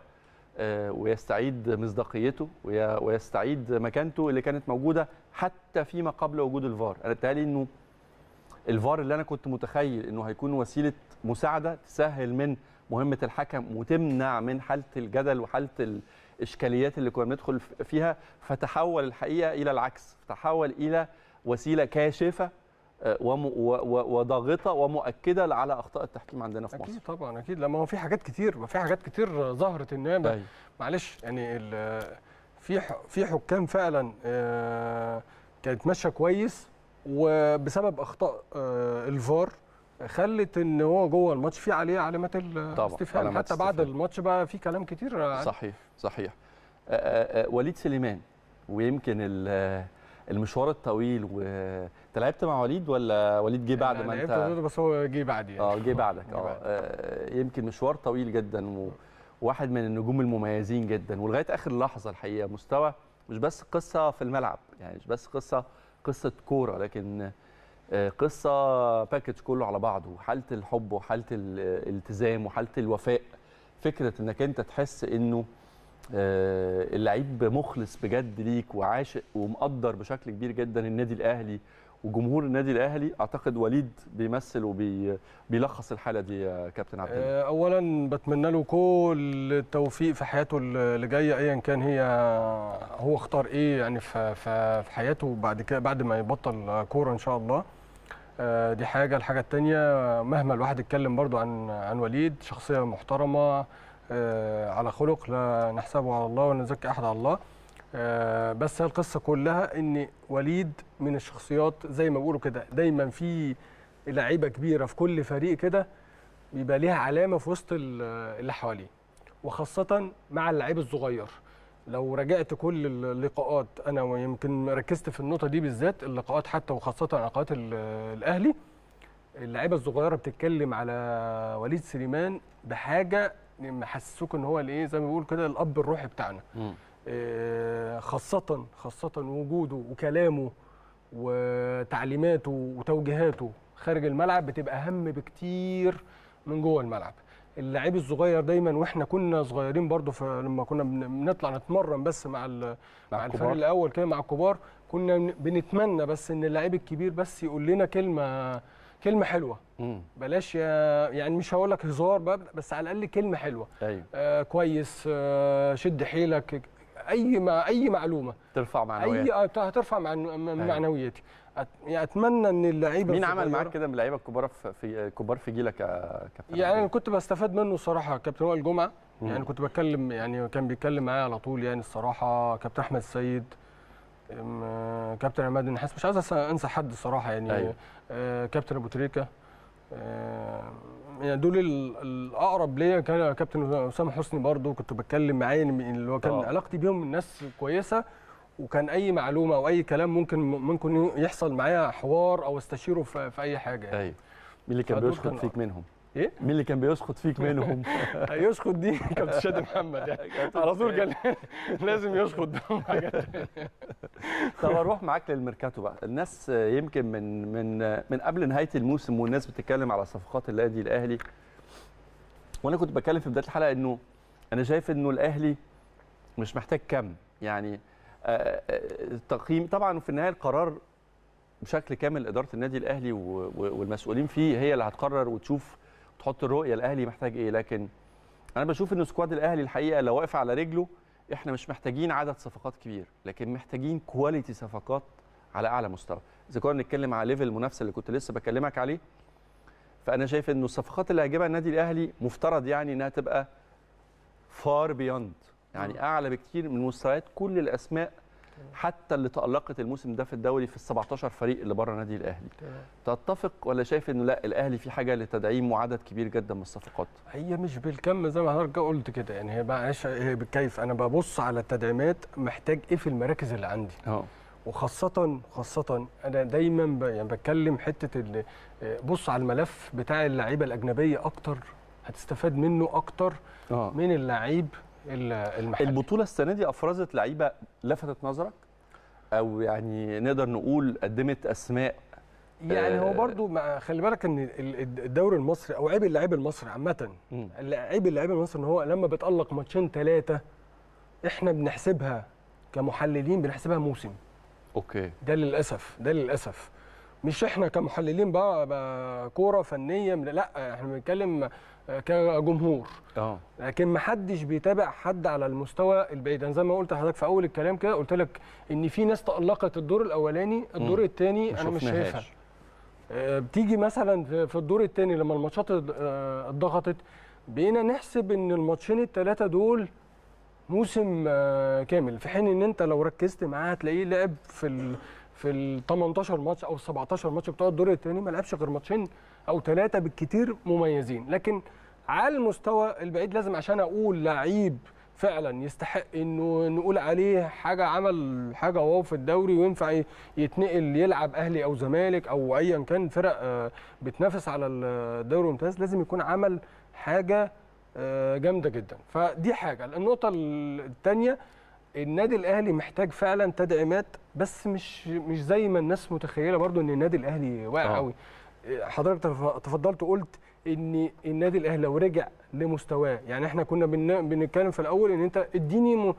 ويستعيد مصداقيته ويستعيد مكانته اللي كانت موجوده حتى فيما قبل وجود الفار انا بتهيألي انه الفار اللي انا كنت متخيل انه هيكون وسيله مساعده تسهل من مهمه الحكم وتمنع من حاله الجدل وحاله الاشكاليات اللي كنا بندخل فيها فتحول الحقيقه الى العكس تحول الى وسيله كاشفه آه، وضاغطه
ومؤكده على اخطاء التحكيم عندنا في مصر اكيد طبعا اكيد لما هو في حاجات كتير في حاجات كتير ظهرت ان هي أيوة. معلش يعني في في حكام فعلا آه، كانت ماشيه كويس وبسبب اخطاء آه، الفار خلت ان هو جوه الماتش في عليه علامات الاستفهام حتى بعد الماتش بقى في كلام كتير صحيح
صحيح آه، آه، وليد سليمان ويمكن المشوار الطويل وانت انت لعبت مع وليد ولا وليد جه بعد ما انت لعبت
بس هو جه بعدي
يعني. اه جه بعدك اه يمكن مشوار طويل جدا وواحد من النجوم المميزين جدا ولغايه اخر لحظه الحقيقه مستوى مش بس قصه في الملعب يعني مش بس قصه قصه كوره لكن آه، قصه باكج كله على بعضه حاله الحب وحاله الالتزام وحاله الوفاء فكره انك انت تحس انه آه، اللعيب مخلص بجد ليك وعاشق ومقدر بشكل كبير جدا النادي الاهلي وجمهور النادي الاهلي اعتقد وليد بيمثل وبيلخص الحاله دي يا كابتن عبد الله آه،
اولا بتمنى له كل التوفيق في حياته اللي جايه ايا كان هي هو اختار ايه يعني في في حياته بعد كده بعد ما يبطل كوره ان شاء الله آه، دي حاجه الحاجه الثانيه مهما الواحد اتكلم برضو عن عن وليد شخصيه محترمه آه، على خلق لا نحسبه على الله ولا نزكي احد على الله آه، بس هي القصه كلها ان وليد من الشخصيات زي ما بيقولوا كده دايما في لعيبه كبيره في كل فريق كده بيبقى ليها علامه في وسط اللي حواليه وخاصه مع اللعيب الصغير لو راجعت كل اللقاءات انا ويمكن ركزت في النقطه دي بالذات اللقاءات حتى وخاصه لقاءات الاهلي اللعيبه الصغيره بتتكلم على وليد سليمان بحاجه محسسوك ان هو الايه زي ما بيقول كده الاب الروحي بتاعنا آه، خاصة خاصة وجوده وكلامه وتعليماته وتوجيهاته خارج الملعب بتبقى أهم بكتير من جوه الملعب. اللعيب الصغير دايما واحنا كنا صغيرين برضو لما كنا بنطلع نتمرن بس مع مع, مع الفريق الاول كده مع الكبار كنا بنتمنى بس ان اللعيب الكبير بس يقول لنا كلمه كلمه حلوه مم. بلاش يعني مش هقول لك هزار بس على الاقل كلمه حلوه أيوه. آه كويس آه شد حيلك اي ما اي معلومه ترفع آه، أيوه. معنوياتي اي هترفع معنوياتي يعني اتمنى ان اللعيبه مين عمل معاك كده من اللعيبه
الكبار في كبار في جيلك يا كابتن
يعني انا كنت بستفاد منه الصراحه كابتن وائل جمعه يعني كنت بتكلم يعني كان بيتكلم معايا على طول يعني الصراحه كابتن احمد السيد آه، كابتن عماد النحاس مش عايز انسى حد الصراحه يعني أيوه. آه، كابتن ابو تريكه آه، يعني دول الاقرب ليا كان كابتن اسامه حسني برضو كنت بتكلم معاه اللي هو كان أوه. علاقتي بيهم الناس كويسه وكان اي معلومه او اي كلام ممكن ممكن يحصل معايا حوار او استشيره في, في اي حاجه يعني.
ايوه مين اللي كان بيشكر فيك منهم؟ ايه مين اللي كان بيسقط فيك منهم يسقط دي كابتن شادي محمد يعني على طول كان
لازم يسقط
طب اروح معاك للميركاتو بقى الناس يمكن من من من قبل نهايه الموسم والناس بتتكلم على صفقات النادي الاهلي وانا كنت بتكلم في بدايه الحلقه انه انا شايف انه الاهلي مش محتاج كم يعني التقييم آه، آه، طبعا في النهايه القرار بشكل كامل اداره النادي الاهلي والمسؤولين فيه هي اللي هتقرر وتشوف تحط الرؤيه الاهلي محتاج ايه لكن انا بشوف ان سكواد الاهلي الحقيقه لو واقف على رجله احنا مش محتاجين عدد صفقات كبير لكن محتاجين كواليتي صفقات على اعلى مستوى اذا كنا بنتكلم على ليفل المنافسه اللي كنت لسه بكلمك عليه فانا شايف انه الصفقات اللي هيجيبها النادي الاهلي مفترض يعني انها تبقى فار بيوند يعني اعلى بكتير من مستويات كل الاسماء حتى اللي تألقت الموسم ده في الدوري في ال 17 فريق اللي بره نادي الاهلي تتفق ولا شايف انه لا الاهلي في حاجه لتدعيم وعدد كبير جدا من الصفقات
هي مش بالكم زي ما حضرتك قلت كده يعني هي معلش هي بالكيف انا ببص على التدعيمات محتاج ايه في المراكز اللي عندي اه وخاصة خاصة أنا دايما ب... يعني بتكلم حتة بص على الملف بتاع اللعيبة الأجنبية أكتر هتستفاد منه أكتر أوه. من اللعيب المحلي البطوله السنه دي افرزت لعيبه لفتت نظرك
او يعني نقدر نقول قدمت اسماء يعني
هو آه، برضو خلي بالك ان الدوري المصري او عيب اللعيب المصري عامه عيب اللعيب المصري ان هو لما بتالق ماتشين ثلاثه احنا بنحسبها كمحللين بنحسبها موسم اوكي ده للاسف ده للاسف مش احنا كمحللين بقى, بقى كوره فنيه لا احنا بنتكلم كجمهور اه لكن ما حدش بيتابع حد على المستوى البعيد انا يعني زي ما قلت لحضرتك في اول الكلام كده قلت لك ان في ناس تالقت الدور الاولاني الدور الثاني انا مش شايفها آه، بتيجي مثلا في الدور الثاني لما الماتشات آه، اتضغطت بقينا نحسب ان الماتشين الثلاثه دول موسم آه، كامل في حين ان انت لو ركزت معاه هتلاقيه لعب في في ال 18 ماتش او ال 17 ماتش بتوع الدور الثاني ما لعبش غير ماتشين او ثلاثه بالكثير مميزين لكن على المستوى البعيد لازم عشان اقول لعيب فعلا يستحق انه نقول عليه حاجه عمل حاجه واو في الدوري وينفع يتنقل يلعب اهلي او زمالك او ايا كان فرق آه، بتنافس على الدوري الممتاز لازم يكون عمل حاجه آه، جامده جدا فدي حاجه النقطه الثانيه النادي الاهلي محتاج فعلا تدعيمات بس مش مش زي ما الناس متخيله برضو ان النادي الاهلي واقع آه. قوي حضرتك تفضلت وقلت ان النادي الاهلي لو رجع لمستواه يعني احنا كنا بنتكلم في الاول ان انت اديني م...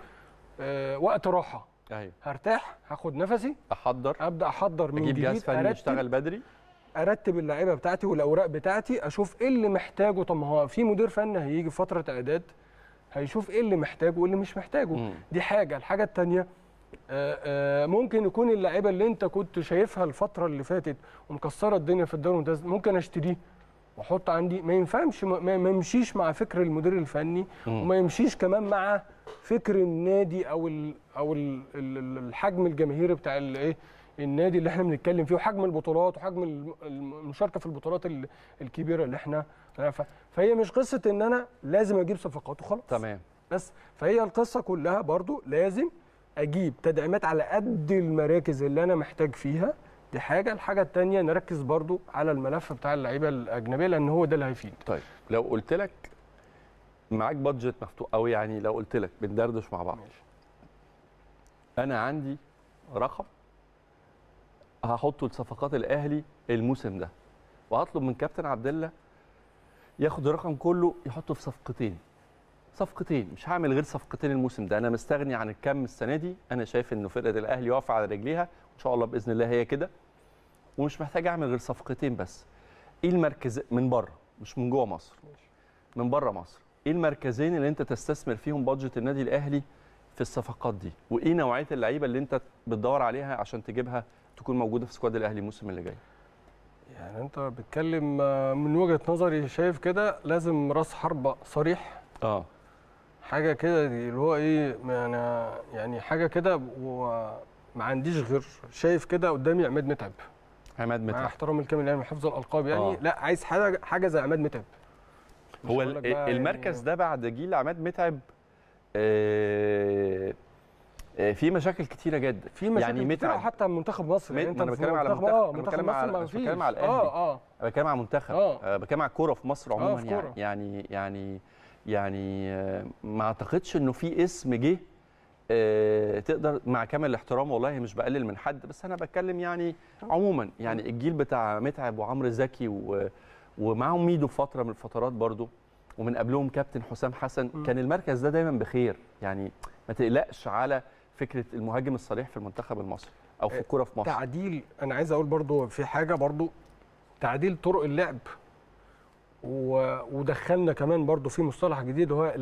آه وقت راحه ايوه هرتاح هاخد نفسي احضر ابدا احضر من اجيب جهاز فني يشتغل بدري ارتب اللعيبه بتاعتي والاوراق بتاعتي اشوف ايه اللي محتاجه طب ما هو في مدير فني هيجي فتره اعداد هيشوف ايه اللي محتاجه وايه اللي مش محتاجه مم. دي حاجه الحاجه الثانيه آه، آه، ممكن يكون اللعيبه اللي انت كنت شايفها الفتره اللي فاتت ومكسره الدنيا في الدوري الممتاز ممكن اشتريه واحط عندي ما ينفعش ما, يمشيش مع فكر المدير الفني مم. وما يمشيش كمان مع فكر النادي او الـ او الـ الحجم الجماهيري بتاع الايه النادي اللي احنا بنتكلم فيه وحجم البطولات وحجم المشاركه في البطولات الكبيره اللي احنا فهي مش قصه ان انا لازم اجيب صفقات وخلاص تمام بس فهي القصه كلها برضو لازم اجيب تدعيمات على قد المراكز اللي انا محتاج فيها دي حاجه الحاجه الثانيه نركز برضو على الملف بتاع اللعيبه الاجنبيه لان هو ده اللي هيفيد طيب
لو قلت لك معاك بادجت مفتوح او يعني لو قلت لك بندردش مع بعض ماشي. انا عندي رقم هحطه لصفقات الاهلي الموسم ده وهطلب من كابتن عبد الله ياخد الرقم كله يحطه في صفقتين صفقتين مش هعمل غير صفقتين الموسم ده انا مستغني عن الكم السنه دي انا شايف انه فرقه الاهلي واقفه على رجليها ان شاء الله باذن الله هي كده ومش محتاج اعمل غير صفقتين بس ايه المركز من بره مش من جوه مصر من بره مصر ايه المركزين اللي انت تستثمر فيهم بادجت النادي الاهلي في الصفقات دي وايه نوعيه اللعيبه اللي انت بتدور عليها عشان تجيبها تكون موجوده في سكواد الاهلي الموسم اللي جاي
يعني انت بتتكلم آه، من وجهه نظري شايف كده لازم راس حربه صريح اه حاجه كده اللي هو ايه انا يعني،, يعني حاجه كده وما عنديش غير شايف كده قدامي عماد متعب عماد متعب مع احترامي الكامل يعني حفظ الالقاب يعني آه. لا عايز حاجه حاجه زي عماد متعب هو المركز يعني ده بعد جيل عماد متعب
آه آه، في مشاكل كتيره جدا في مشاكل يعني كتيره
حتى منتخب مصر يعني انت انا بتكلم على منتخب اه منتخب بتكلم مصر ما فيش بتكلم على الاهلي اه اه
بتكلم على منتخب آه. بتكلم على الكوره في مصر آه، عموما يعني يعني يعني يعني آه، ما اعتقدش انه في اسم جه آه تقدر مع كامل الاحترام والله مش بقلل من حد بس انا بتكلم يعني عموما يعني الجيل بتاع متعب وعمرو زكي ومعاهم ميدو فتره من الفترات برضو ومن قبلهم كابتن حسام حسن كان المركز ده دا دايما بخير يعني ما تقلقش على فكره المهاجم الصريح في المنتخب المصري او في آه، الكوره في مصر
تعديل انا عايز اقول برضو في حاجه برضو تعديل طرق اللعب و... ودخلنا كمان برضو في مصطلح جديد هو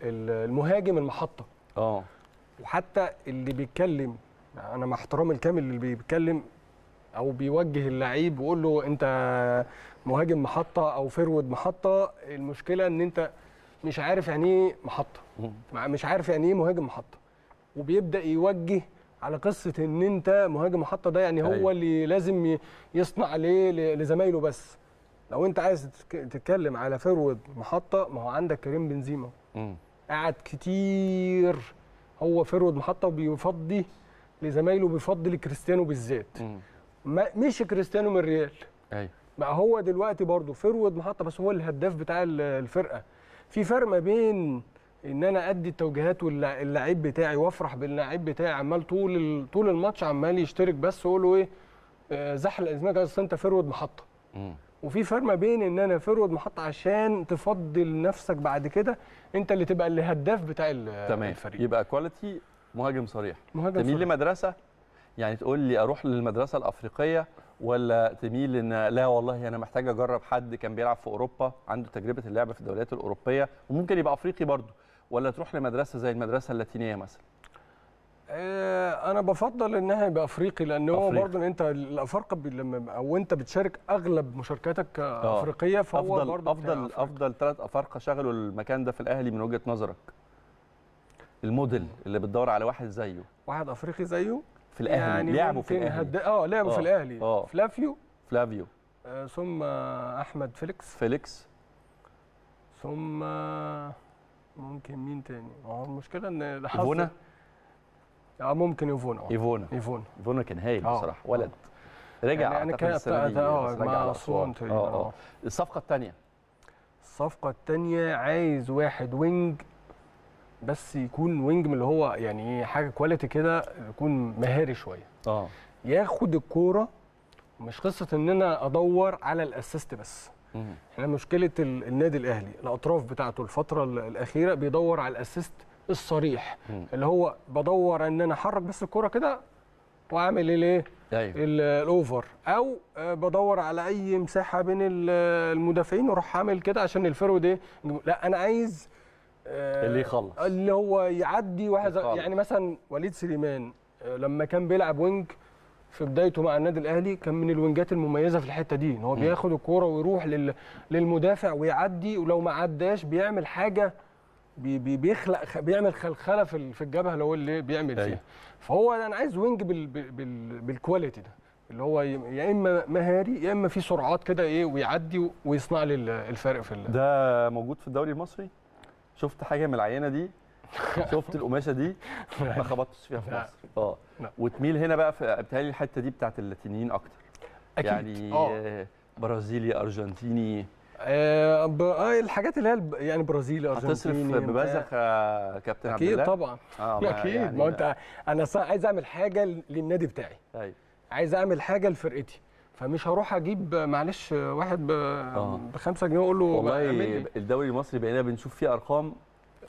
المهاجم المحطه اه وحتى اللي بيتكلم انا مع احترامي الكامل اللي بيتكلم او بيوجه اللعيب ويقول له انت مهاجم محطه او فرود محطه المشكله ان انت مش عارف يعني ايه محطه مش عارف يعني ايه مهاجم محطه وبيبدا يوجه على قصه ان انت مهاجم محطه ده يعني هو أيوة. اللي لازم يصنع ليه لزمايله بس لو انت عايز تتكلم على فرود محطه ما هو عندك كريم بنزيما قعد كتير هو فرود محطه وبيفضي لزمايله بيفضي لكريستيانو بالذات مش كريستيانو من الريال ايوه بقى هو دلوقتي برضه فرود محطه بس هو الهداف بتاع الفرقه في فرق ما بين ان انا ادي التوجيهات واللعيب بتاعي وافرح باللعيب بتاعي عمال طول طول الماتش عمال يشترك بس واقول له ايه آه، زحل ازمك اصل انت فرود محطه وفي فرق ما بين ان انا فرود محطه عشان تفضل نفسك بعد كده انت اللي تبقى الهداف بتاع تمام.
الفريق يبقى كواليتي مهاجم صريح مهاجم تميل صريح. لمدرسه يعني تقول لي اروح للمدرسه الافريقيه ولا تميل ان لا والله انا محتاج اجرب حد كان بيلعب في اوروبا عنده تجربه اللعب في الدوريات الاوروبيه وممكن يبقى افريقي برضه ولا تروح لمدرسه زي المدرسه اللاتينيه مثلا
آه، انا بفضل انها يبقى
افريقي لان
هو برضه انت الافارقه لما او انت بتشارك اغلب مشاركاتك آه. افريقيه فهو افضل برضو افضل
أفريقيا. افضل ثلاث افارقه شغلوا المكان ده في الاهلي من وجهه نظرك الموديل اللي بتدور على واحد زيه
واحد افريقي زيه في الاهلي يعني لعبوا في الاهلي اه لعبوا في آه. الاهلي
فلافيو فلافيو
ثم احمد فيليكس فيليكس ثم ممكن مين تاني هو المشكله ان الحظ ايفونا اه ممكن ايفونا ايفونا
ايفونا ايفونا كان هايل آه. بصراحه ولد آه. رجع يعني كان اه مع اسوان آه،, اه الصفقه الثانيه
الصفقه الثانيه عايز واحد وينج بس يكون وينج من اللي هو يعني إيه، حاجه كواليتي كده يكون مهاري شويه اه ياخد الكوره مش قصه ان انا ادور على الاسيست بس احنا مشكله النادي الاهلي الاطراف بتاعته الفتره الاخيره بيدور على الاسيست الصريح اللي هو بدور ان انا احرك بس الكره كده واعمل الايه أيوة. الاوفر او آه، بدور على اي مساحه بين المدافعين واروح عامل كده عشان الفرود ايه لا انا عايز آه، اللي يخلص اللي هو يعدي واحد يعني مثلا وليد سليمان آه، لما كان بيلعب وينج في بدايته مع النادي الاهلي كان من الوينجات المميزه في الحته دي ان هو بياخد الكوره ويروح لل... للمدافع ويعدي ولو ما عداش بيعمل حاجه بي... بي... بيخلق بيعمل خلخله في في الجبهه اللي هو اللي بيعمل فيها أيوه. فهو انا عايز وينج بال... بال... بالكواليتي ده اللي هو يا اما مهاري يا اما في سرعات كده ايه ويعدي ويصنع لي الفارق في ال... ده موجود في الدوري المصري شفت
حاجه من العينه دي شفت القماشه دي ما خبطتش فيها في مصر اه نعم. وتميل هنا بقى في بتهيألي الحته دي بتاعت اللاتينيين اكتر اكيد يعني أوه. برازيلي
ارجنتيني آه،, آه الحاجات اللي هي يعني برازيلي ارجنتيني هتصرف ببذخ يا آه، كابتن عبد الله اكيد طبعا آه اكيد يعني ما انت انا عايز اعمل حاجه للنادي بتاعي أي. طيب. عايز اعمل حاجه لفرقتي فمش هروح اجيب معلش واحد ب 5 آه. جنيه واقول له والله
الدوري المصري بقينا بنشوف فيه ارقام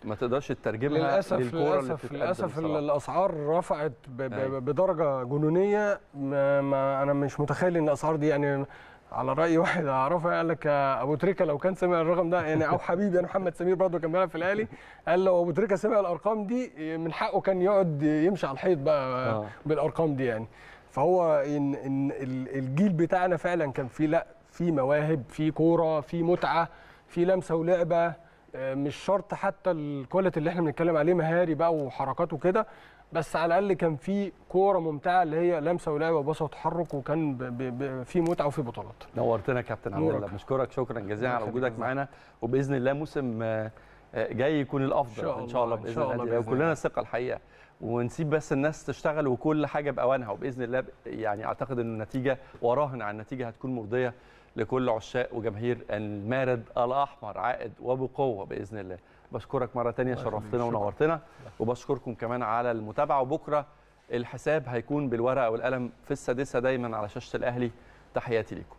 ما تقدرش تترجمها للاسف للاسف للاسف
الاسعار رفعت أيوة. بدرجه جنونيه ما, ما انا مش متخيل ان الاسعار دي يعني على راي واحد اعرفه قال لك ابو تريكه لو كان سمع الرقم ده يعني او حبيبي يعني محمد سمير برضه كان بيلعب في الاهلي قال لو ابو تريكه سمع الارقام دي من حقه كان يقعد يمشي على الحيط بقى آه. بالارقام دي يعني فهو إن, ان الجيل بتاعنا فعلا كان فيه لا في مواهب في كوره في متعه في لمسه ولعبه آه، مش شرط حتى الكواليتي اللي احنا بنتكلم عليه مهاري بقى وحركات وكده بس على الاقل كان في كوره ممتعه اللي هي لمسه ولعبه وباصه وتحرك وكان في متعه وفي بطولات
نورتنا يا كابتن عبد الله بشكرك شكرا جزيلا على وجودك معانا وباذن الله موسم آه، آه، جاي يكون الافضل شاء ان شاء الله باذن الله, الله ثقه الحقيقه ونسيب بس الناس تشتغل وكل حاجه باوانها وباذن الله يعني اعتقد ان النتيجه وراهن على النتيجه هتكون مرضيه لكل عشاق وجماهير المارد الاحمر عائد وبقوه باذن الله بشكرك مره ثانيه شرفتنا ونورتنا وبشكركم كمان على المتابعه وبكره الحساب هيكون بالورقه والقلم في السادسه دايما على شاشه الاهلي تحياتي ليكم